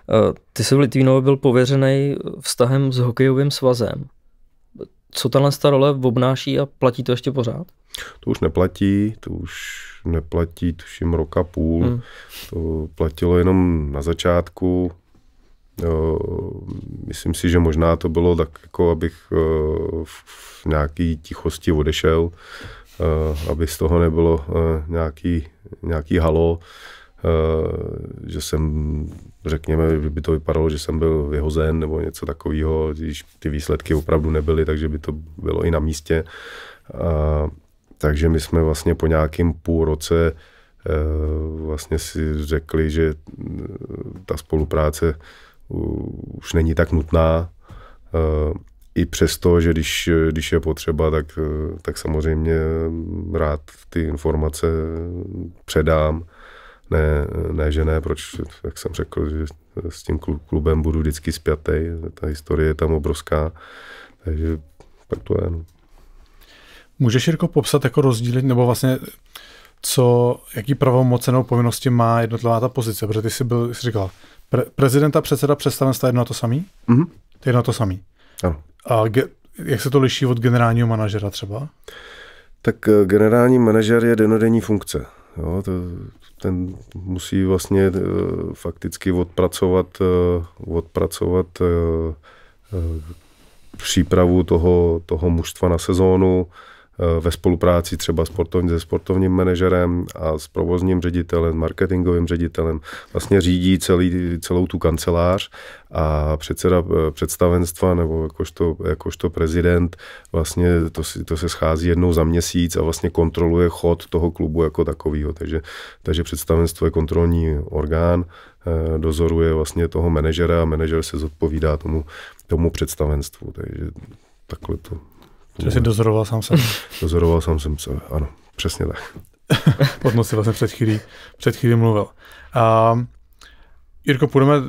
Eh, ty jsi v Litvínově byl pověřený vztahem s hokejovým svazem. Co tahle role obnáší a platí to ještě pořád? To už neplatí, to už neplatí tuším roka půl. Hmm. To platilo jenom na začátku. Eh, myslím si, že možná to bylo tak, jako abych eh, v nějaké tichosti odešel, aby z toho nebylo nějaký, nějaký halo. Eh, že jsem, řekněme, by to vypadalo, že jsem byl vyhozen nebo něco takového, když ty výsledky opravdu nebyly, takže by to bylo i na místě. A, takže my jsme vlastně po nějakém půl roce eh, vlastně si řekli, že eh, ta spolupráce už není tak nutná. I přesto, že když, když je potřeba, tak, tak samozřejmě rád ty informace předám ne, ne, že ne, proč, jak jsem řekl, že s tím klubem budu vždycky spjatý, ta historie je tam obrovská, takže tak to je. No. Můžeš, Jirko, popsat jako rozdíly, nebo vlastně co, jaký pravomocenou povinnosti má jednotlivá ta pozice, protože ty jsi byl, jsi říkal, pre, prezident a předseda představenstva jedno to samý? Mm-hmm. To jedno to samý. Ano. A ge, jak se to liší od generálního manažera třeba? Tak eh, generální manažer je denodenní funkce Jo, to, ten musí vlastně eh, fakticky odpracovat, eh, odpracovat eh, přípravu toho, toho mužstva na sezónu, Eh, ve spolupráci třeba sportovní, se sportovním manažerem a s provozním ředitelem, marketingovým ředitelem, vlastně řídí celý, celou tu kancelář a předseda eh, představenstva nebo jakožto, jakožto prezident vlastně to, to se schází jednou za měsíc a vlastně kontroluje chod toho klubu jako takového. Takže, takže představenstvo je kontrolní orgán, eh, dozoruje vlastně toho manažera a manažer se zodpovídá tomu, tomu představenstvu. Takže takhle to že jsi dozoroval sám sebe. dozoroval sám jsem sebe, ano, přesně tak. o tom si vlastně před chvílí, před chvílí mluvil. A, Jirko, půjdeme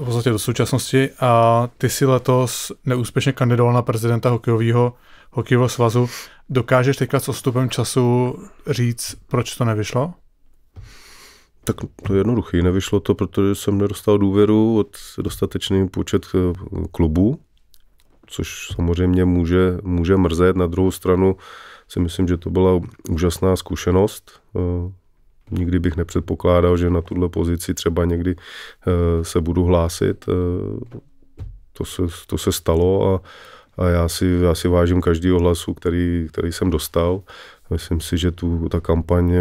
v podstatě do současnosti a ty si letos neúspěšně kandidoval na prezidenta hokejového hokejového svazu. Dokážeš teďka s odstupem času říct, proč to nevyšlo? Tak to je jednoduché. Nevyšlo to, protože jsem nedostal důvěru od dostatečný počet eh, klubů, což samozřejmě může, může mrzet. Na druhou stranu si myslím, že to byla úžasná zkušenost. Eh, nikdy bych nepředpokládal, že na tuhle pozici třeba někdy eh, se budu hlásit. Eh, to se, to se stalo a, a já si, já si vážím každého hlasu, který, který jsem dostal. Myslím si, že tu, ta kampaň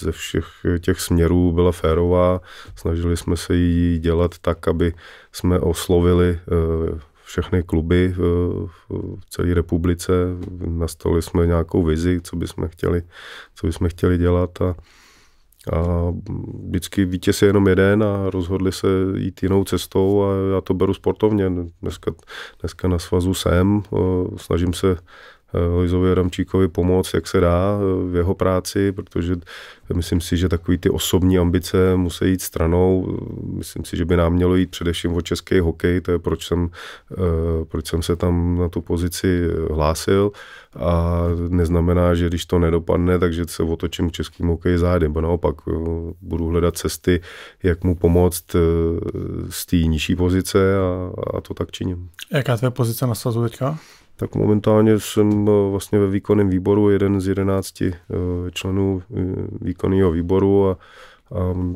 ze všech těch směrů byla férová. Snažili jsme se ji dělat tak, aby jsme oslovili všechny kluby eh, v, celé republice. Nastali jsme nějakou vizi, co bychom chtěli, co bychom chtěli dělat a, a vždycky vítěz je jenom jeden a rozhodli se jít jinou cestou a já to beru sportovně. Dneska, dneska na svazu jsem, eh, snažím se Lojzovi Adamčíkovi pomoc, jak se dá eh, v jeho práci, protože eh, myslím si, že takový ty osobní ambice musí jít stranou. Eh, myslím si, že by nám mělo jít především o český hokej, to je proč jsem, proč jsem se tam na tu pozici hlásil a neznamená, že když to nedopadne, takže se otočím k českým hokej zády, nebo naopak budu hledat cesty, jak mu pomoct z té nižší pozice a, a to tak činím. Jaká tvoje pozice na svazu teďka? Tak momentálně jsem eh, vlastně ve výkonném výboru, jeden z jedenácti eh, členů eh, výkonného výboru a, a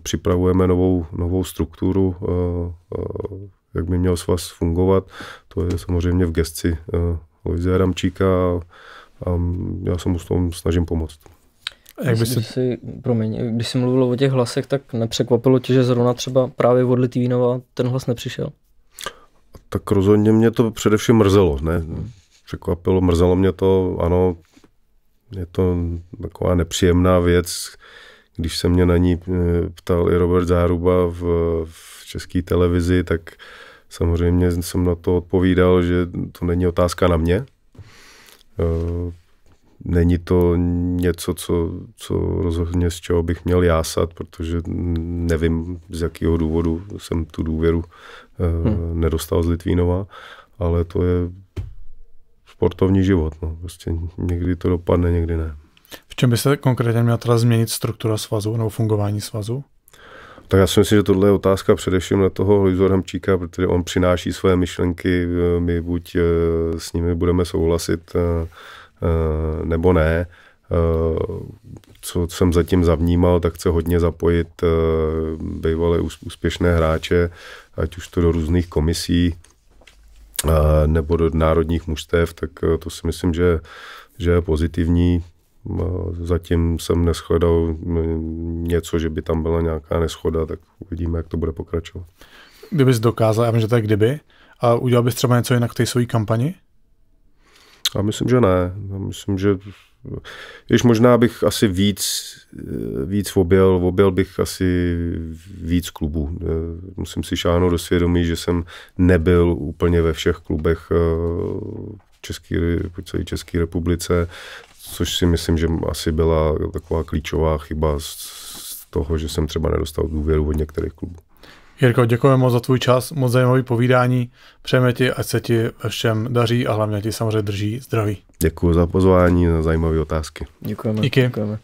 připravujeme novou, novou strukturu, jak by měl svaz fungovat. To je samozřejmě v gesci Lojze Ramčíka a já se mu s tom snažím pomoct. Jak by si... si... Promiň, když jsi mluvil o těch hlasech, tak nepřekvapilo tě, že zrovna třeba právě od Litvínova ten hlas nepřišel? Tak rozhodně mě to především mrzelo. Ne? Hmm překvapilo, mrzelo mě to, ano, je to taková nepříjemná věc, když se mě na ní eh, ptal i Robert Záruba v, v české televizi, tak samozřejmě jsem na to odpovídal, že to není otázka na mě. Eh, není to něco, co, co rozhodně z čeho bych měl jásat, protože nevím, z jakého důvodu jsem tu důvěru eh, hmm. nedostal z Litvínova, ale to je sportovní život. No. Prostě někdy to dopadne, někdy ne. V čem by se konkrétně měla teda změnit struktura svazu nebo fungování svazu? Tak já si myslím, že tohle je otázka především na toho Luisa Hamčíka, protože on přináší své myšlenky, eh, my buď eh, s nimi budeme souhlasit, eh, nebo ne. Co jsem zatím zavnímal, tak chce hodně zapojit bývalé úspěšné hráče, ať už to do různých komisí, nebo do národních mužstev, tak eh, to si myslím, že, že je pozitivní. Zatím jsem neschledal mm, něco, že by tam byla nějaká neschoda, tak uvidíme, jak to bude pokračovat. Kdybys dokázal, já vím, že to je kdyby, a udělal bys třeba něco jinak v té své kampani? Já myslím, že ne. Já myslím, že když možná bych asi víc, eh, víc objel, objel bych asi víc klubů. Eh, musím si šáhnout do svědomí, že jsem nebyl úplně ve všech klubech eh, České, celé České republice, což si myslím, že asi byla taková klíčová chyba z toho, že jsem třeba nedostal důvěru od některých klubů. Jirko, děkujeme moc za tvůj čas, moc zajímavý povídání. Přejeme ti, ať se ti ve všem daří a hlavně ti samozřejmě drží zdraví. Děkuji za pozvání, za zajímavé otázky. Děkujeme. Díky. Děkujeme.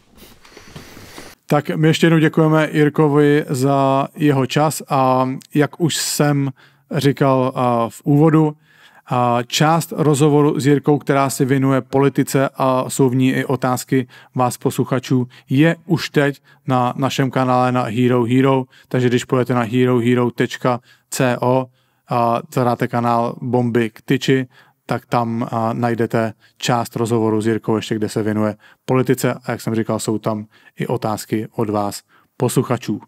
Tak my ještě jednou děkujeme Jirkovi za jeho čas a jak už jsem říkal v úvodu, Část rozhovoru s Jirkou, která se věnuje politice a jsou v ní i otázky vás posluchačů, je už teď na našem kanále na Hero Hero, takže když půjdete na herohero.co a zadáte kanál Bomby k tyči, tak tam najdete část rozhovoru s Jirkou ještě, kde se věnuje politice a jak jsem říkal, jsou tam i otázky od vás posluchačů.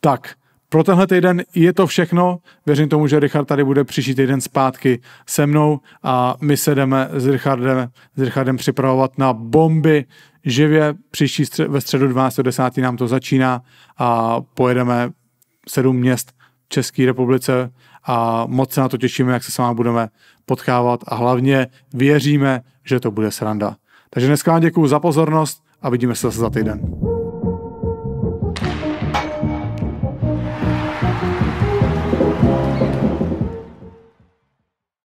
Tak, pro tenhle týden je to všechno. Věřím tomu, že Richard tady bude příští týden zpátky se mnou a my se jdeme s Richardem, s Richardem připravovat na bomby živě. Příští stře- ve středu 12.10. nám to začíná a pojedeme sedm měst v České republice a moc se na to těšíme, jak se s vámi budeme potkávat a hlavně věříme, že to bude sranda. Takže dneska vám děkuji za pozornost a vidíme se zase za týden.